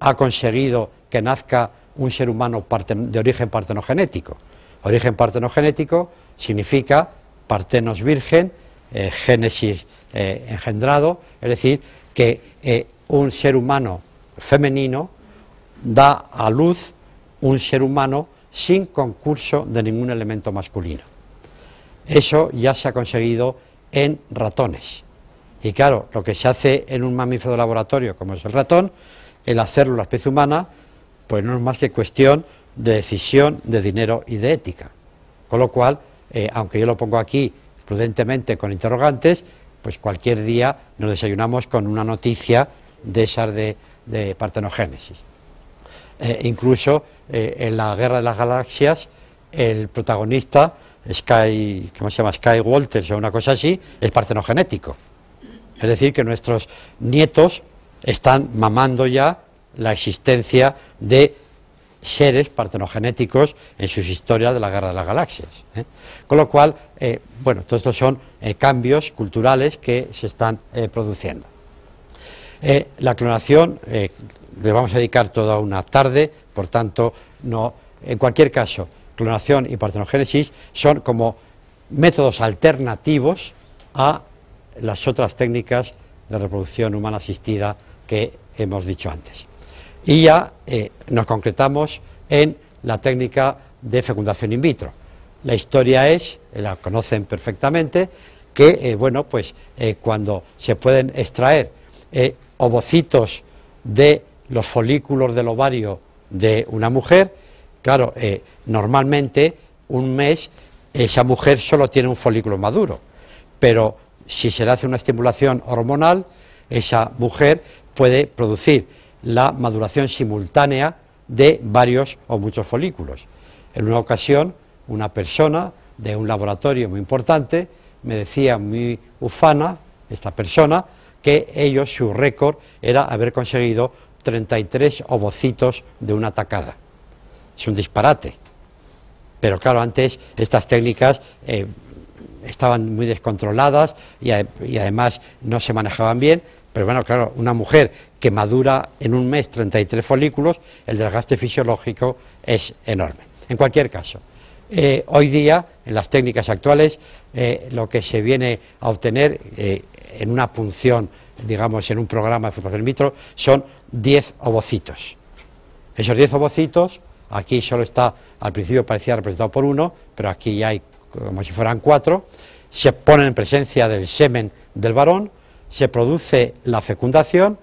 ha conseguido que nazca un ser humano de origen partenogenético. Origen partenogenético significa partenos virgen, eh, génesis eh, engendrado, es decir, que un ser humano femenino da a luz un ser humano sin concurso de ningún elemento masculino. Eso ya se ha conseguido en ratones. Y claro, lo que se hace en un mamífero de laboratorio como es el ratón, el hacerlo en la especie humana, pues no es más que cuestión de decisión, de dinero y de ética. Con lo cual, eh, aunque yo lo pongo aquí prudentemente con interrogantes, pues cualquier día nos desayunamos con una noticia de esas de, partenogénesis. Eh, incluso eh, en la Guerra de las Galaxias, el protagonista Sky, ¿cómo se llama? Sky Walters o una cosa así, es partenogenético. Es decir, que nuestros nietos están mamando ya la existencia de seres partenogenéticos en sus historias de la guerra de las galaxias. ¿eh? Con lo cual, eh, bueno, todos estos son eh, cambios culturales que se están produciendo. la clonación, le vamos a dedicar toda una tarde, por tanto, no, en cualquier caso, clonación y partenogénesis, son como métodos alternativos a las otras técnicas de reproducción humana asistida que hemos dicho antes. Y ya eh, nos concretamos en la técnica de fecundación in vitro. La historia es, eh, la conocen perfectamente, que eh, bueno, pues cuando se pueden extraer ovocitos de los folículos del ovario de una mujer, Claro, eh, normalmente un mes esa mujer solo tiene un folículo maduro, pero si se le hace una estimulación hormonal, esa mujer puede producir la maduración simultánea de varios o muchos folículos. En una ocasión, una persona de un laboratorio muy importante me decía muy ufana, esta persona, que ellos su récord era haber conseguido 33 ovocitos de una tacada es un disparate. Pero claro, antes estas técnicas eh, estaban muy descontroladas y, además no se manejaban bien. Pero bueno, claro, una mujer que madura en un mes 33 folículos, el desgaste fisiológico es enorme. En cualquier caso, eh, hoy día, en las técnicas actuales, eh, lo que se viene a obtener en una punción, digamos, en un programa de fecundación son 10 ovocitos. Esos 10 ovocitos Aquí solo está, al principio parecía representado por uno, pero aquí ya hay como si fueran cuatro. Se ponen en presencia del semen del varón, se produce la fecundación,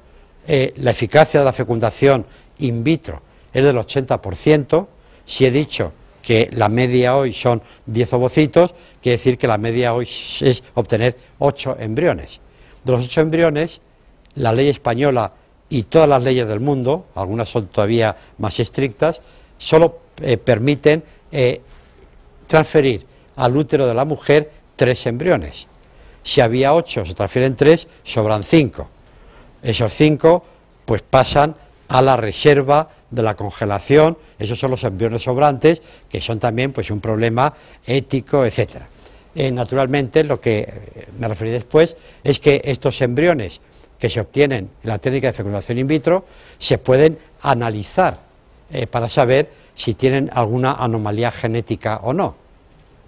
eh, la eficacia de la fecundación in vitro es del 80%. Si he dicho que la media hoy son 10 ovocitos, quiere decir que la media hoy es obtener 8 embriones. De los 8 embriones, la ley española y todas las leyes del mundo, algunas son todavía más estrictas, solo eh, permiten eh, transferir al útero de la mujer tres embriones. Si había ocho, se transfieren tres, sobran cinco. Esos cinco, pues pasan a la reserva de la congelación, esos son los embriones sobrantes, que son también pues un problema ético, etcétera. Eh, naturalmente, lo que me referí después es que estos embriones que se obtienen en la técnica de fecundación in vitro se pueden analizar eh, para saber si tienen alguna anomalía genética o no.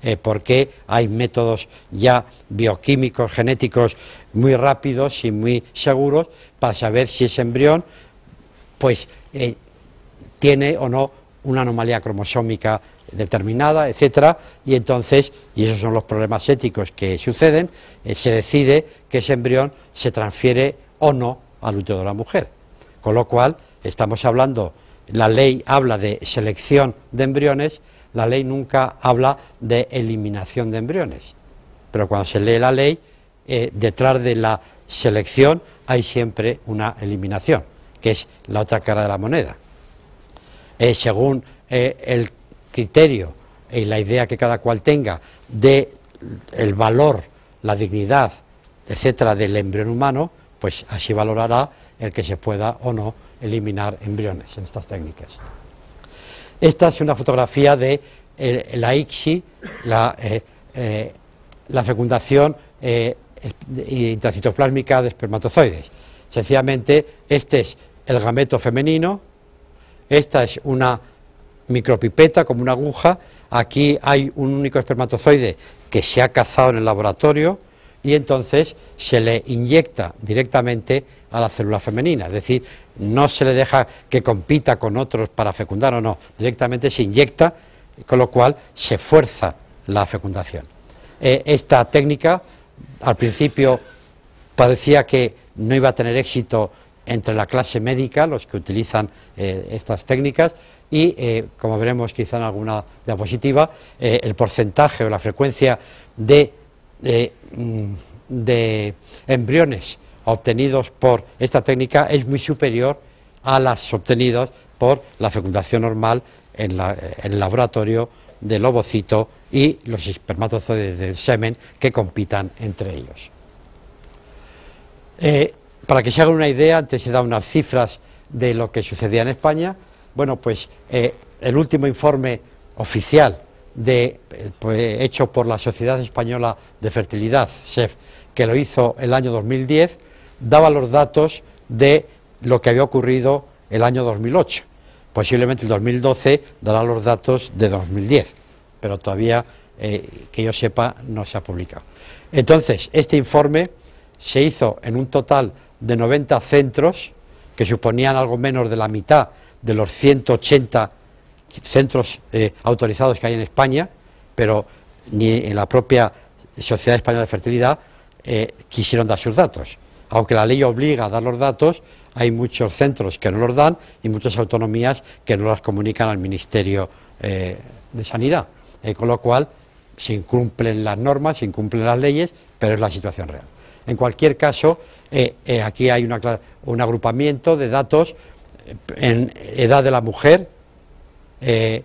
Eh, porque hay métodos ya bioquímicos, genéticos muy rápidos y muy seguros para saber si ese embrión pues, eh, tiene o no una anomalía cromosómica determinada, etcétera, y entonces, y esos son los problemas éticos que suceden, se decide que ese embrión se transfiere o no al útero de la mujer. Con lo cual, estamos hablando la ley habla de selección de embriones, la ley nunca habla de eliminación de embriones. Pero cuando se lee la ley, eh, detrás de la selección hay siempre una eliminación, que es la otra cara de la moneda. Eh, según eh, el criterio y la idea que cada cual tenga de el valor, la dignidad, etcétera, del embrión humano, pues así valorará el que se pueda o no eliminar embriones en estas técnicas. Esta es una fotografía de eh, la ICSI, eh, eh, la, fecundación intracitoplásmica de espermatozoides. Sencillamente, este es el gameto femenino, esta es una micropipeta como una aguja, aquí hay un único espermatozoide que se ha cazado en el laboratorio, y entonces se le inyecta directamente a la célula femenina, es decir, no se le deja que compita con otros para fecundar o no, directamente se inyecta, con lo cual se fuerza la fecundación. Eh, esta técnica al principio parecía que no iba a tener éxito entre la clase médica, los que utilizan eh, estas técnicas, y eh, como veremos quizá en alguna diapositiva, el porcentaje o la frecuencia de Mm, de embriones obtenidos por esta técnica es muy superior a las obtenidas por la fecundación normal en, eh, el laboratorio del ovocito y los espermatozoides del semen que compitan entre ellos. Eh, para que se haga una idea, antes se da unas cifras de lo que sucedía en España. Bueno, pues eh, el último informe oficial de, pues, hecho por la Sociedad Española de Fertilidad, SEF, que lo hizo el año 2010, daba los datos de lo que había ocurrido el año 2008. Posiblemente el 2012 dará los datos de 2010, pero todavía, eh, que yo sepa, no se ha publicado. Entonces, este informe se hizo en un total de 90 centros, que suponían algo menos de la mitad de los 180 centros eh, autorizados que hay en España, pero ni en la propia Sociedad Española de Fertilidad eh, quisieron dar sus datos. Aunque la ley obliga a dar los datos, hay muchos centros que no los dan y muchas autonomías que no las comunican al Ministerio eh, de Sanidad. con lo cual, se incumplen las normas, se incumplen las leyes, pero es la situación real. En cualquier caso, aquí hay un agrupamiento de datos en edad de la mujer, eh,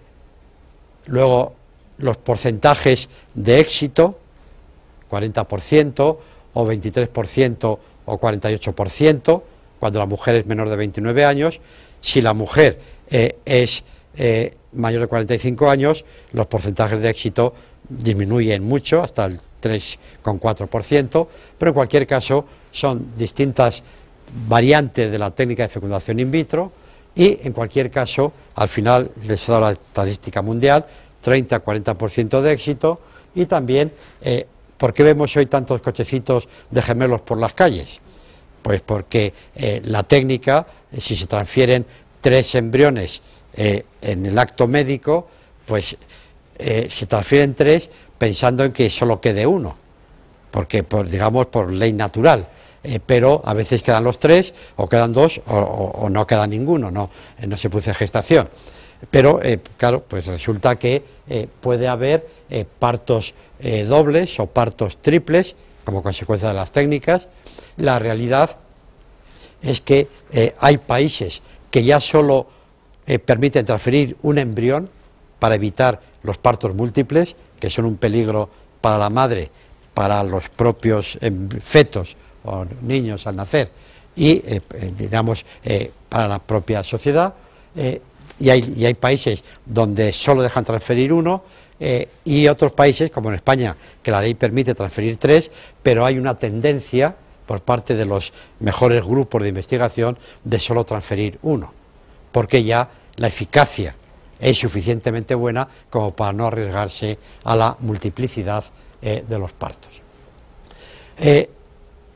luego los porcentajes de éxito, 40% o 23% o 48%, cuando la mujer es menor de 29 años, si la mujer eh, es eh, mayor de 45 años, los porcentajes de éxito disminuyen mucho, hasta el 3,4%, pero en cualquier caso son distintas variantes de la técnica de fecundación in vitro, y en cualquier caso al final les he dado la estadística mundial, 30-40% de éxito y también eh, ¿por qué vemos hoy tantos cochecitos de gemelos por las calles? Pues porque eh, la técnica, eh, si se transfieren tres embriones en el acto médico, pues se transfieren tres pensando en que solo quede uno, porque digamos por ley natural. Eh, pero a veces quedan los tres, o quedan dos, o, no queda ninguno, eh, no, se produce gestación. Pero, eh, claro, pues resulta que puede haber partos dobles o partos triples como consecuencia de las técnicas. La realidad es que hay países que ya solo permiten transferir un embrión para evitar los partos múltiples, que son un peligro para la madre, para los propios em, fetos o niños al nacer y, eh, eh, digamos, eh, para la propia sociedad. y, hay, países donde solo dejan transferir uno y otros países, como en España, que la ley permite transferir tres, pero hay una tendencia por parte de los mejores grupos de investigación de solo transferir uno, porque ya la eficacia es suficientemente buena como para no arriesgarse a la multiplicidad de los partos. Eh,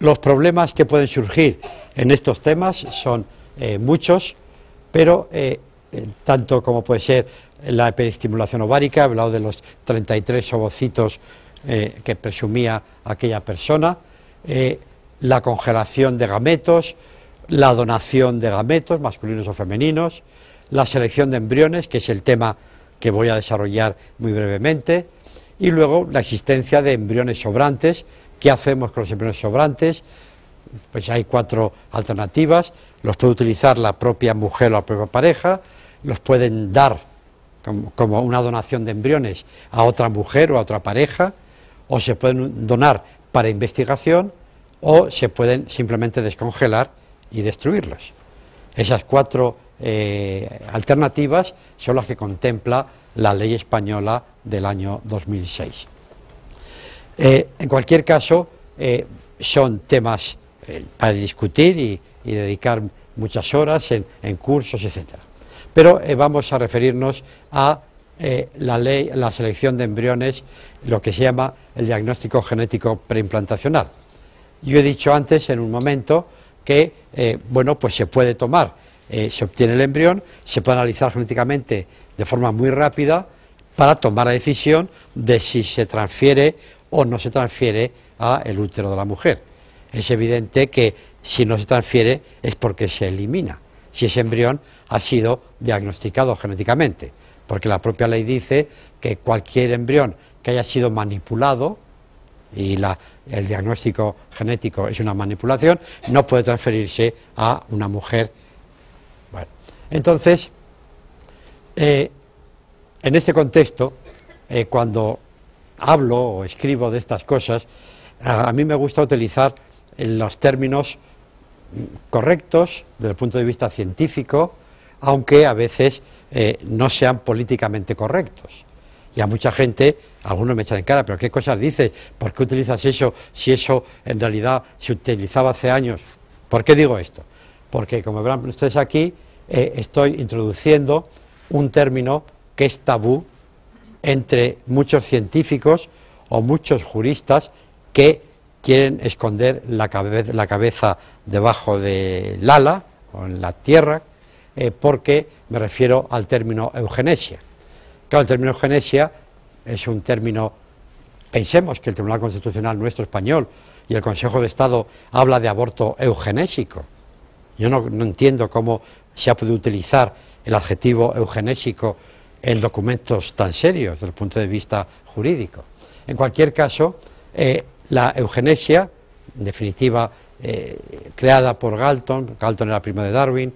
los problemas que pueden surgir en estos temas son eh, muchos, pero eh, eh, tanto como puede ser la hiperestimulación ovárica, he hablado de los 33 ovocitos que presumía aquella persona, la congelación de gametos, la donación de gametos masculinos o femeninos, la selección de embriones, que es el tema que voy a desarrollar muy brevemente, y luego la existencia de embriones sobrantes, ¿Qué hacemos con los embriones sobrantes? Pues hay cuatro alternativas. Los puede utilizar la propia mujer o la propia pareja, los pueden dar como, una donación de embriones a otra mujer o a otra pareja, o se pueden donar para investigación, o se pueden simplemente descongelar y destruirlos. Esas cuatro eh, alternativas son las que contempla la ley española del año 2006. Eh, en cualquier caso, eh, son temas eh, para discutir y, dedicar muchas horas en, cursos, etc. Pero vamos a referirnos a la, ley, la selección de embriones, lo que se llama el diagnóstico genético preimplantacional. Yo he dicho antes, en un momento, que bueno, pues se puede tomar, se obtiene el embrión, se puede analizar genéticamente de forma muy rápida para tomar la decisión de si se transfiere o no se transfiere a el útero de la mujer. Es evidente que si no se transfiere es porque se elimina, si ese embrión ha sido diagnosticado genéticamente, porque la propia ley dice que cualquier embrión que haya sido manipulado, y la, el diagnóstico genético es una manipulación, no puede transferirse a una mujer. entonces, eh, en este contexto, eh, cuando hablo o escribo de estas cosas, a, mí me gusta utilizar los términos correctos desde el punto de vista científico, aunque a veces eh, no sean políticamente correctos. Y a mucha gente, algunos me echan en cara, pero ¿qué cosas dices? ¿Por qué utilizas eso si eso en realidad se utilizaba hace años? ¿Por qué digo esto? Porque como verán ustedes aquí, eh, estoy introduciendo un término que es tabú entre muchos científicos o muchos juristas que quieren esconder la, cabeza debajo del ala o en la tierra, eh, porque me refiero al término eugenesia. Claro, el término eugenesia es un término, pensemos que el Tribunal Constitucional nuestro español y el Consejo de Estado habla de aborto eugenésico. Yo no, no entiendo cómo se ha podido utilizar el adjetivo eugenésico en documentos tan serios desde el punto de vista jurídico. En cualquier caso, eh, la eugenesia, en definitiva, eh, creada por Galton, Galton era primo de Darwin,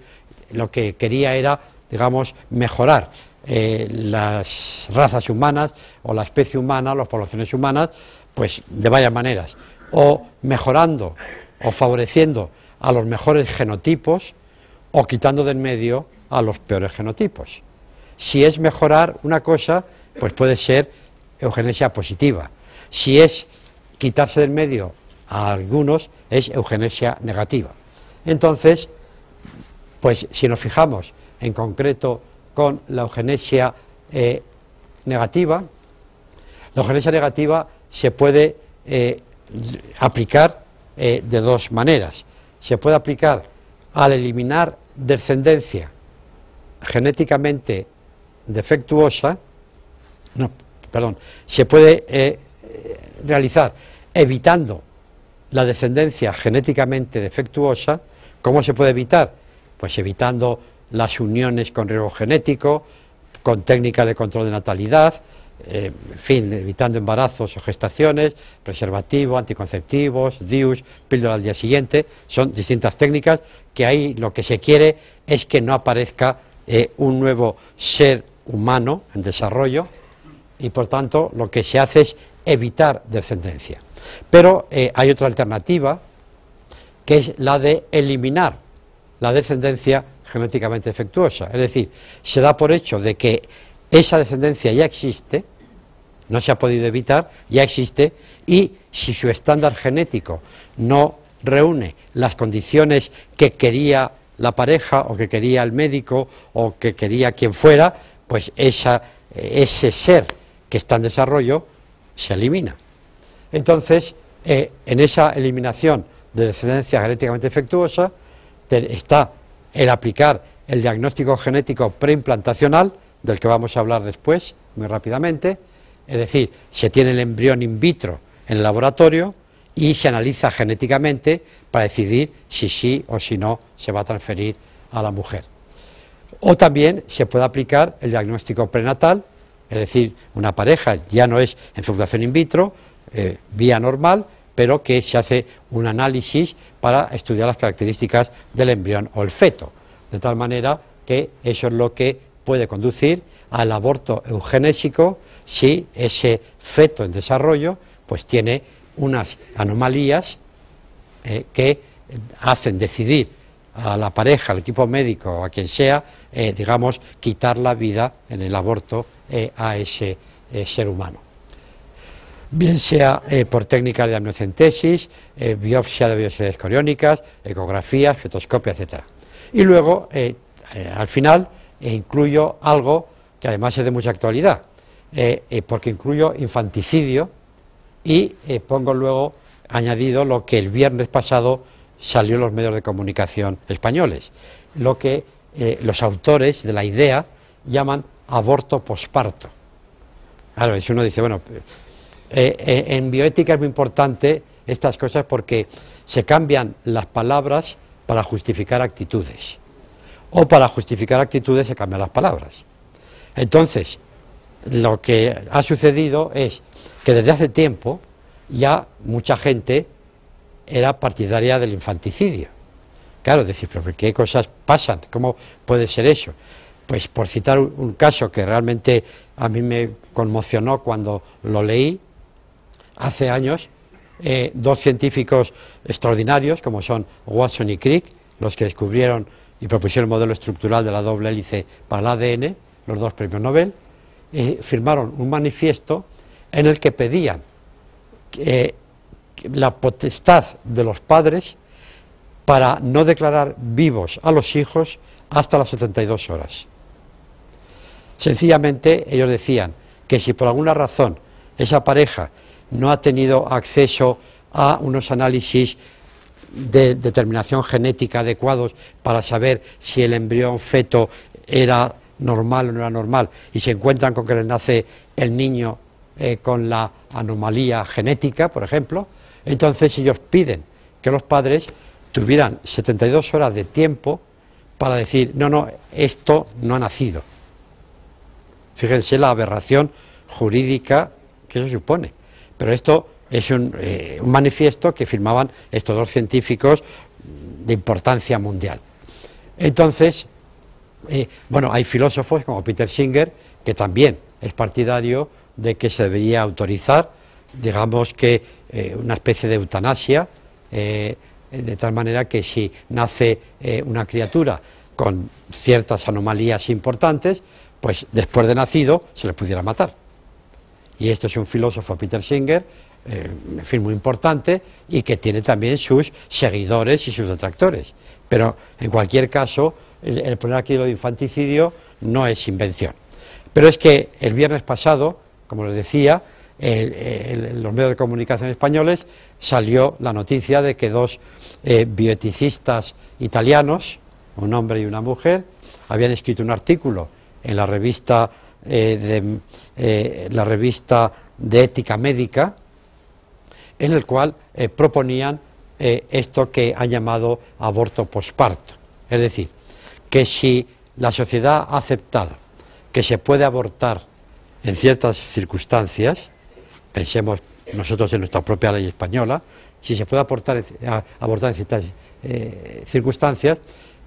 lo que quería era, digamos, mejorar eh, las razas humanas o la especie humana, las poblaciones humanas, pues de varias maneras, o mejorando o favoreciendo a los mejores genotipos o quitando del medio a los peores genotipos. Si es mejorar una cosa, pues puede ser eugenesia positiva. Si es quitarse del medio a algunos, es eugenesia negativa. Entonces, pues si nos fijamos en concreto con la eugenesia eh, negativa, la eugenesia negativa se puede eh, aplicar eh, de dos maneras. Se puede aplicar al eliminar descendencia genéticamente defectuosa, no, perdón, se puede eh, realizar evitando la descendencia genéticamente defectuosa. ¿Cómo se puede evitar? Pues evitando las uniones con riesgo genético, con técnicas de control de natalidad, eh, en fin, evitando embarazos o gestaciones, preservativo, anticonceptivos, DIUS, píldora al día siguiente, son distintas técnicas que ahí lo que se quiere es que no aparezca eh, un nuevo ser humano en desarrollo y por tanto lo que se hace es evitar descendencia. Pero eh, hay otra alternativa que es la de eliminar la descendencia genéticamente defectuosa. Es decir, se da por hecho de que esa descendencia ya existe, no se ha podido evitar, ya existe, y si su estándar genético no reúne las condiciones que quería la pareja o que quería el médico o que quería quien fuera, pues ese ser que está en desarrollo se elimina. Entonces, eh, en esa eliminación de descendencia genéticamente defectuosa está el aplicar el diagnóstico genético preimplantacional, del que vamos a hablar después, muy rápidamente, es decir, se tiene el embrión in vitro en el laboratorio y se analiza genéticamente para decidir si sí o si no se va a transferir a la mujer. O también se puede aplicar el diagnóstico prenatal, es decir, una pareja ya no es en fecundación in vitro, eh, vía normal, pero que se hace un análisis para estudiar las características del embrión o el feto. De tal manera que eso es lo que puede conducir al aborto eugenésico si ese feto en desarrollo pues tiene unas anomalías eh, que hacen decidir a la pareja, al equipo médico o a quien sea, eh, digamos, quitar la vida en el aborto eh, a ese eh, ser humano. Bien sea por técnicas de amniocentesis, biopsia de biopsias coriónicas, ecografías, fetoscopias, etc. Y luego, al final, incluyo algo que además es de mucha actualidad, porque incluyo infanticidio y pongo luego añadido lo que el viernes pasado salió en los medios de comunicación españoles, lo que eh, los autores de la idea llaman aborto posparto. Ahora, si uno dice, bueno, eh, eh, en bioética es muy importante estas cosas porque se cambian las palabras para justificar actitudes. O para justificar actitudes se cambian las palabras. Entonces, lo que ha sucedido es que desde hace tiempo ya mucha gente era partidaria del infanticidio. Claro, decir, pero ¿qué cosas pasan? ¿Cómo puede ser eso? Pues por citar un, caso que realmente a mí me conmocionó cuando lo leí, hace años, eh, dos científicos extraordinarios, como son Watson y Crick, los que descubrieron y propusieron el modelo estructural de la doble hélice para el ADN, los dos premios Nobel, eh, firmaron un manifiesto en el que pedían que eh, la potestad de los padres para no declarar vivos a los hijos hasta las 72 horas. Sencillamente ellos decían que si por alguna razón esa pareja no ha tenido acceso a unos análisis de determinación genética adecuados para saber si el embrión feto era normal o no era normal y se encuentran con que le nace el niño eh, con la anomalía genética, por ejemplo, entonces ellos piden que los padres tuvieran 72 horas de tiempo para decir, no, no, esto no ha nacido. Fíjense la aberración jurídica que eso supone. Pero esto es un, eh, manifiesto que firmaban estos dos científicos de importancia mundial. Entonces, eh, bueno, hay filósofos como Peter Singer, que también es partidario de que se debería autorizar digamos que eh, una especie de eutanasia, eh, de tal manera que si nace eh, una criatura con ciertas anomalías importantes, pues después de nacido se le pudiera matar. Y esto es un filósofo, Peter Singer, en fin, muy importante, y que tiene también sus seguidores y sus detractores. Pero en cualquier caso, el, el problema aquí de lo de infanticidio no es invención. Pero es que el viernes pasado, como les decía, en los medios de comunicación españoles salió la noticia de que dos eh, bioeticistas italianos, un hombre y una mujer, habían escrito un artículo en la revista, eh, de, eh, la revista de ética médica, en el cual proponían esto que han llamado aborto posparto. Es decir, que si la sociedad ha aceptado que se puede abortar en ciertas circunstancias, pensemos nosotros en nuestra propia ley española, si se puede aportar, abordar en ciertas eh, circunstancias,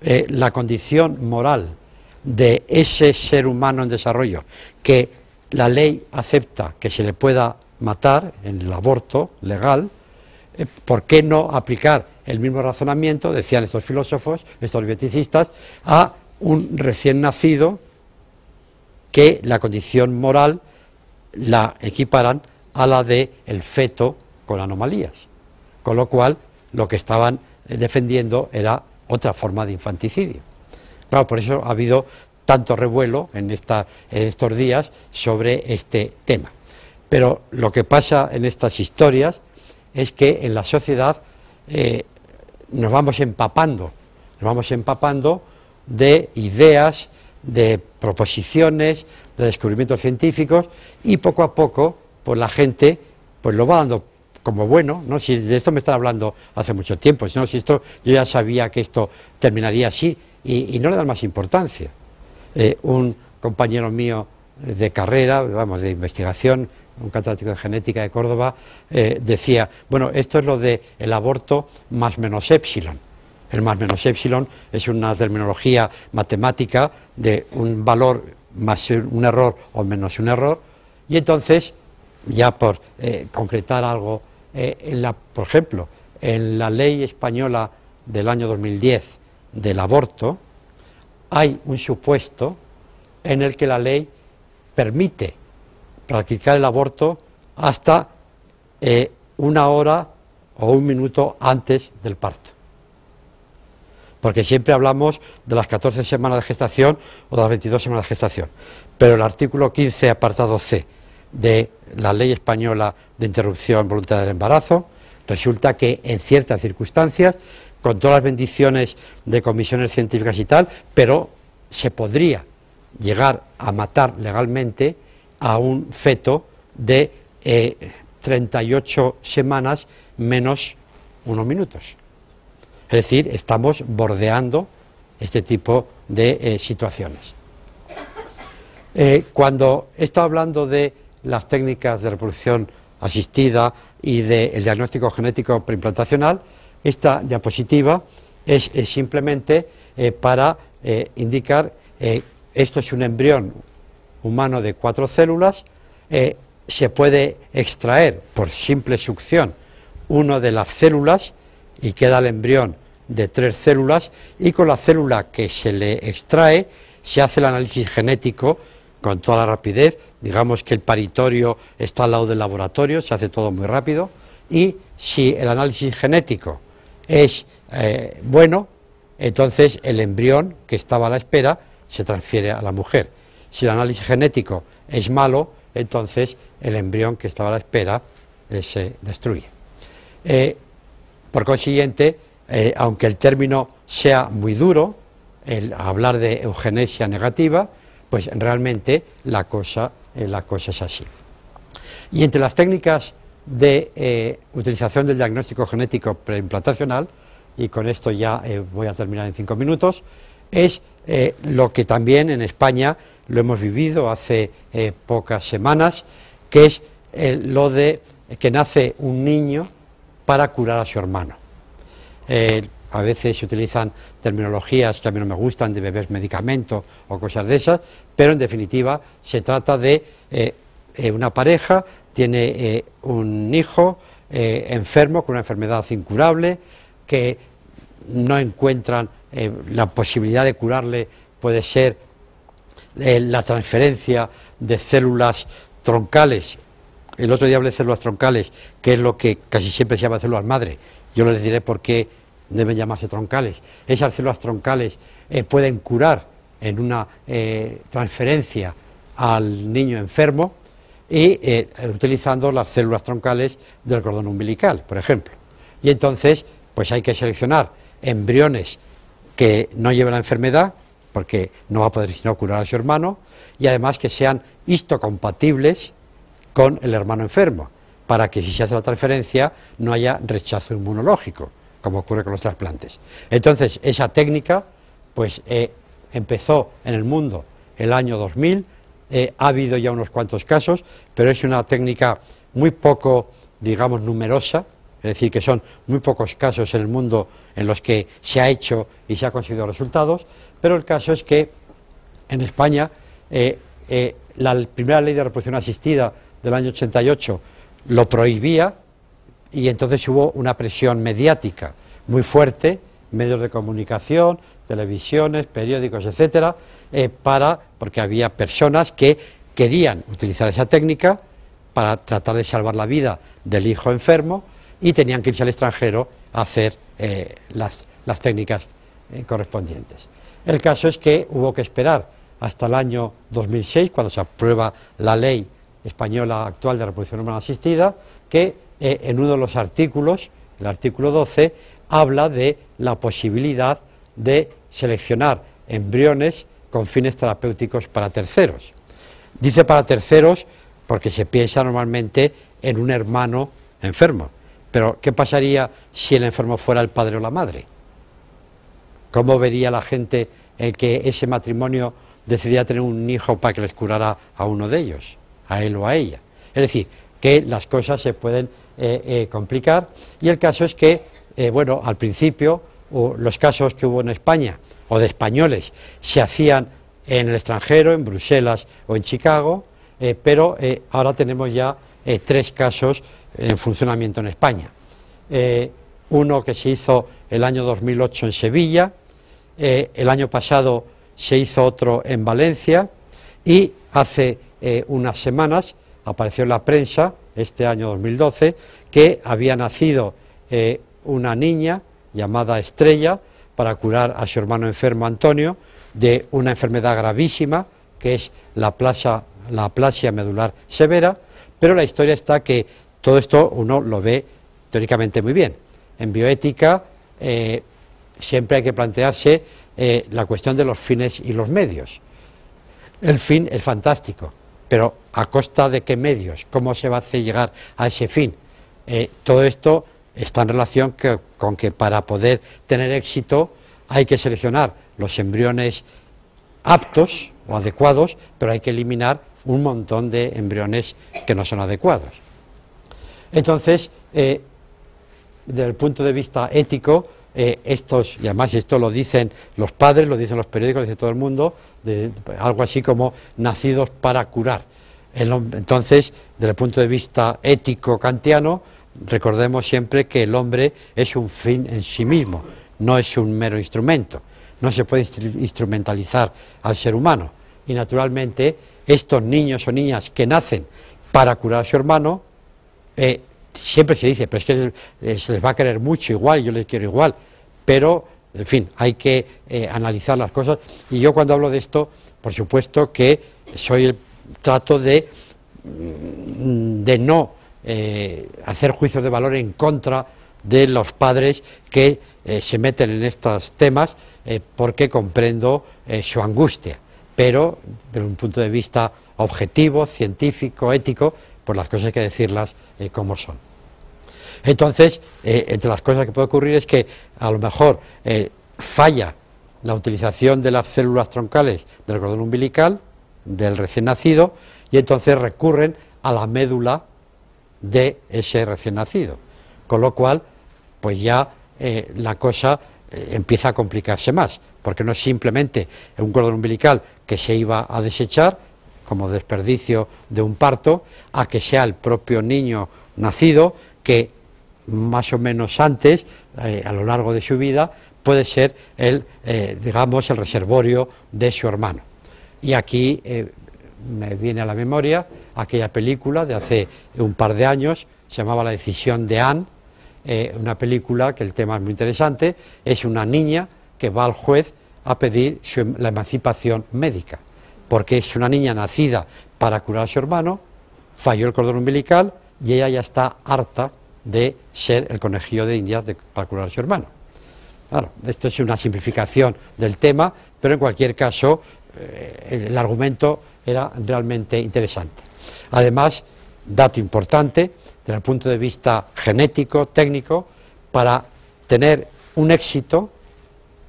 eh, la condición moral de ese ser humano en desarrollo, que la ley acepta que se le pueda matar en el aborto legal, eh, ¿por qué no aplicar el mismo razonamiento, decían estos filósofos, estos bioticistas, a un recién nacido que la condición moral la equiparan a la de el feto con anomalías. Con lo cual, lo que estaban eh, defendiendo era otra forma de infanticidio. Claro, por eso ha habido tanto revuelo en, estos días sobre este tema. Pero lo que pasa en estas historias es que en la sociedad eh, nos vamos empapando, nos vamos empapando de ideas, de proposiciones, de descubrimientos científicos y poco a poco pues la gente pues lo va dando como bueno, ¿no? Si de esto me están hablando hace mucho tiempo, sino si esto yo ya sabía que esto terminaría así y, no le dan más importancia. Eh, un compañero mío de carrera, vamos, de investigación, un catedrático de genética de Córdoba, eh, decía, bueno, esto es lo de el aborto más menos epsilon. El más menos epsilon es una terminología matemática de un valor más un error o menos un error, y entonces ya por eh, concretar algo, eh, por ejemplo, en la ley española del año 2010 del aborto, hay un supuesto en el que la ley permite practicar el aborto hasta eh, una hora o un minuto antes del parto. Porque siempre hablamos de las 14 semanas de gestación o de las 22 semanas de gestación. Pero el artículo 15, apartado C, de la ley española de interrupción voluntaria del embarazo, resulta que en ciertas circunstancias, con todas las bendiciones de comisiones científicas y tal, pero se podría llegar a matar legalmente a un feto de 38 eh, semanas menos unos minutos. Es decir, estamos bordeando este tipo de eh, situaciones. Eh, cuando he estado hablando de las técnicas de reproducción asistida y del diagnóstico genético preimplantacional, esta diapositiva es, simplemente eh, para eh, indicar eh, esto es un embrión humano de cuatro células, se puede extraer por simple succión una de las células y queda el embrión de tres células y con la célula que se le extrae se hace el análisis genético con toda la rapidez, digamos que el paritorio está al lado del laboratorio, se hace todo muy rápido, y si el análisis genético es eh, bueno, entonces el embrión que estaba a la espera se transfiere a la mujer. Si el análisis genético es malo, entonces el embrión que estaba a la espera eh, se destruye. Eh, por consiguiente, aunque el término sea muy duro, el hablar de eugenesia negativa, pues realmente la cosa, eh, la cosa es así. Y entre las técnicas de eh, utilización del diagnóstico genético preimplantacional, y con esto ya eh, voy a terminar en cinco minutos, es lo que también en España lo hemos vivido hace pocas semanas, que es lo de que nace un niño para curar a su hermano a veces se utilizan terminologías que a mí no me gustan, de beber medicamento o cosas de esas, pero en definitiva se trata de eh, eh, una pareja, tiene eh, un hijo enfermo con una enfermedad incurable, que no encuentran la posibilidad de curarle, puede ser la transferencia de células troncales. El otro día hablé de células troncales, que es lo que casi siempre se llama células madre. Yo les diré por qué deben llamarse troncales. Esas células troncales eh, pueden curar en una eh, transferencia al niño enfermo y eh, utilizando las células troncales del cordón umbilical, por ejemplo. Y entonces, pues hay que seleccionar embriones que no lleven la enfermedad, porque no va a poder sino curar a su hermano, y además que sean histocompatibles con el hermano enfermo, para que si se hace la transferencia no haya rechazo inmunológico como ocurre con los trasplantes. Entonces, esa técnica pues eh, empezó en el mundo el año 2000, eh, ha habido ya unos cuantos casos, pero es una técnica muy poco, digamos, numerosa, es decir, que son muy pocos casos en el mundo en los que se ha hecho y se ha conseguido resultados, pero el caso es que en España eh, la primera ley de reproducción asistida del año 88 lo prohibía, y entonces hubo una presión mediática muy fuerte, medios de comunicación, televisiones, periódicos, etcétera, eh, para porque había personas que querían utilizar esa técnica para tratar de salvar la vida del hijo enfermo y tenían que irse al extranjero a hacer eh, las, técnicas eh, correspondientes. El caso es que hubo que esperar hasta el año 2006, cuando se aprueba la ley española actual de reproducción humana asistida, que eh, en uno de los artículos, el artículo 12, habla de la posibilidad de seleccionar embriones con fines terapéuticos para terceros. Dice para terceros porque se piensa normalmente en un hermano enfermo. Pero, ¿qué pasaría si el enfermo fuera el padre o la madre? ¿Cómo vería la gente el que ese matrimonio decidiera tener un hijo para que les curara a uno de ellos, a él o a ella? Es decir, que las cosas se pueden eh, eh, complicar. Y el caso es que, eh, bueno, al principio los casos que hubo en España o de españoles se hacían en el extranjero, en Bruselas o en Chicago, pero ahora tenemos ya tres casos en funcionamiento en España. uno que se hizo el año 2008 en Sevilla, el año pasado se hizo otro en Valencia y hace unas semanas apareció en la prensa este año 2012 que había nacido eh, una niña llamada Estrella para curar a su hermano enfermo Antonio de una enfermedad gravísima que es la, plasia aplasia medular severa, pero la historia está que todo esto uno lo ve teóricamente muy bien. En bioética eh, siempre hay que plantearse eh, la cuestión de los fines y los medios. El fin es fantástico, pero ¿a costa de qué medios? ¿Cómo se va a hacer llegar a ese fin? Eh, todo esto está en relación con que para poder tener éxito hay que seleccionar los embriones aptos o adecuados, pero hay que eliminar un montón de embriones que no son adecuados. Entonces, eh, desde el punto de vista ético, eh, estos, y además esto lo dicen los padres, lo dicen los periódicos, lo dice todo el mundo, algo así como nacidos para curar. Entonces, desde el punto de vista ético kantiano, recordemos siempre que el hombre es un fin en sí mismo, no es un mero instrumento, no se puede instrumentalizar al ser humano. Y naturalmente, estos niños o niñas que nacen para curar a su hermano, eh, siempre se dice, pero es que eh, se les va a querer mucho igual, yo les quiero igual, pero, en fin, hay que eh, analizar las cosas. Y yo cuando hablo de esto, por supuesto que soy el trato de, mm, no eh, hacer juicios de valor en contra de los padres que se meten en estos temas porque comprendo su angustia, pero desde un punto de vista objetivo, científico, ético, pues las cosas hay que decirlas eh, como son. Entonces, eh, entre las cosas que puede ocurrir es que a lo mejor eh, falla la utilización de las células troncales del cordón umbilical, del recién nacido, y entonces recurren a la médula de ese recién nacido. Con lo cual, pues ya la cosa empieza a complicarse más, porque no es simplemente un cordón umbilical que se iba a desechar, como desperdicio de un parto, a que sea el propio niño nacido que más o menos antes, eh, a lo largo de su vida, puede ser el, eh, digamos, el reservorio de su hermano. Y aquí eh, me viene a la memoria aquella película de hace un par de años, se llamaba La decisión de Anne, una película que el tema es muy interesante, es una niña que va al juez a pedir em, la emancipación médica porque es una niña nacida para curar a su hermano, falló el cordón umbilical y ella ya está harta de ser el conejillo de indias para curar a su hermano. Claro, esto es una simplificación del tema, pero en cualquier caso eh, el, argumento era realmente interesante. Además, dato importante, desde el punto de vista genético, técnico, para tener un éxito,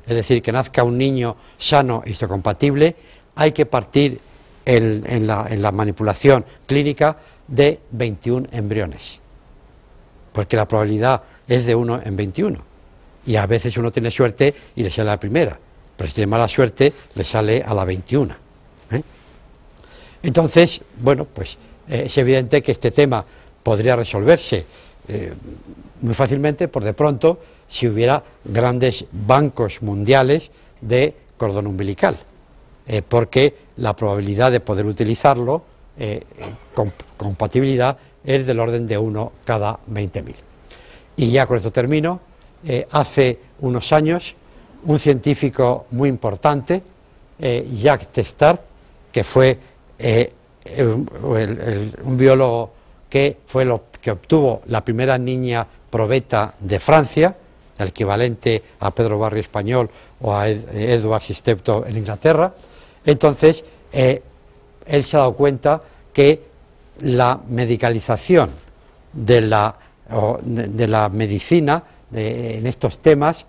es decir, que nazca un niño sano e histocompatible, hay que partir en, la, manipulación clínica de 21 embriones, porque la probabilidad es de 1 en 21. Y a veces uno tiene suerte y le sale a la primera, pero si tiene mala suerte le sale a la 21. ¿eh? Entonces, bueno, pues eh, es evidente que este tema podría resolverse eh, muy fácilmente, por de pronto, si hubiera grandes bancos mundiales de cordón umbilical. Eh, porque la probabilidad de poder utilizarlo eh, eh, con compatibilidad es del orden de 1 cada 20.000. Y ya con esto termino. hace unos años, un científico muy importante, Jacques Testart que fue un biólogo que fue lo que obtuvo la primera niña probeta de Francia, el equivalente a Pedro Barrio español o a Edward Sistepto en Inglaterra, entonces, eh, él se ha dado cuenta que la medicalización de la, medicina en estos temas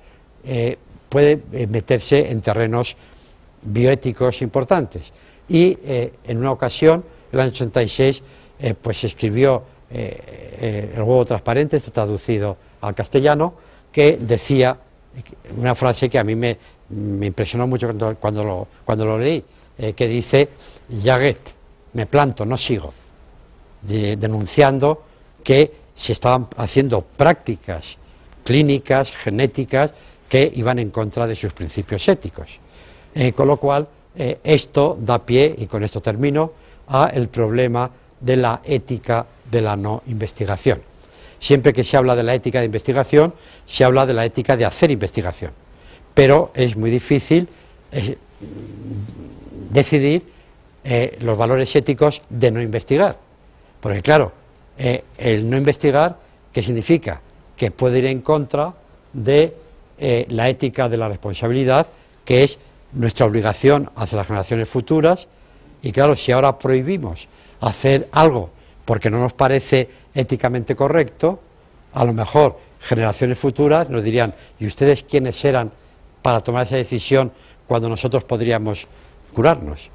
eh, puede eh, meterse en terrenos bioéticos importantes. Y en una ocasión, en el año 86, se pues escribió El huevo transparente, traducido al castellano, que decía una frase que a mí me, impresionó mucho cuando, cuando, lo, cuando lo leí, eh, que dice, Jaguet, me planto, no sigo, denunciando que se estaban haciendo prácticas clínicas, genéticas, que iban en contra de sus principios éticos. Eh, con lo cual, eh, esto da pie, y con esto termino, a el problema de la ética de la no investigación. Siempre que se habla de la ética de investigación, se habla de la ética de hacer investigación. Pero es muy difícil eh, decidir eh, los valores éticos de no investigar. Porque claro, eh, el no investigar, ¿qué significa? Que puede ir en contra de la ética de la responsabilidad, que es nuestra obligación hacia las generaciones futuras. Y claro, si ahora prohibimos hacer algo porque no nos parece éticamente correcto, a lo mejor generaciones futuras nos dirían, ¿y ustedes quiénes eran para tomar esa decisión cuando nosotros podríamos curarnos?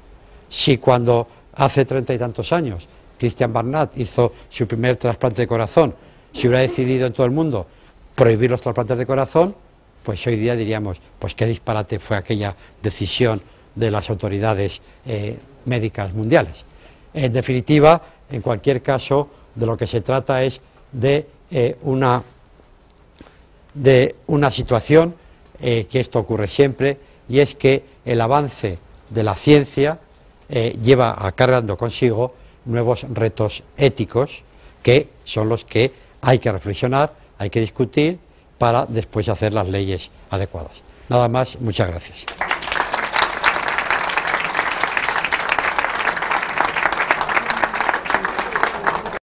Si cuando hace treinta y tantos años Christian Barnat hizo su primer trasplante de corazón, si hubiera decidido en todo el mundo prohibir los trasplantes de corazón, pues hoy día diríamos, pues qué disparate fue aquella decisión de las autoridades eh, médicas mundiales. En definitiva, en cualquier caso, de lo que se trata es de, eh, una, de una situación eh, que esto ocurre siempre y es que el avance de la ciencia eh, lleva cargando consigo nuevos retos éticos que son los que hay que reflexionar, hay que discutir para después hacer las leyes adecuadas. Nada más, muchas gracias.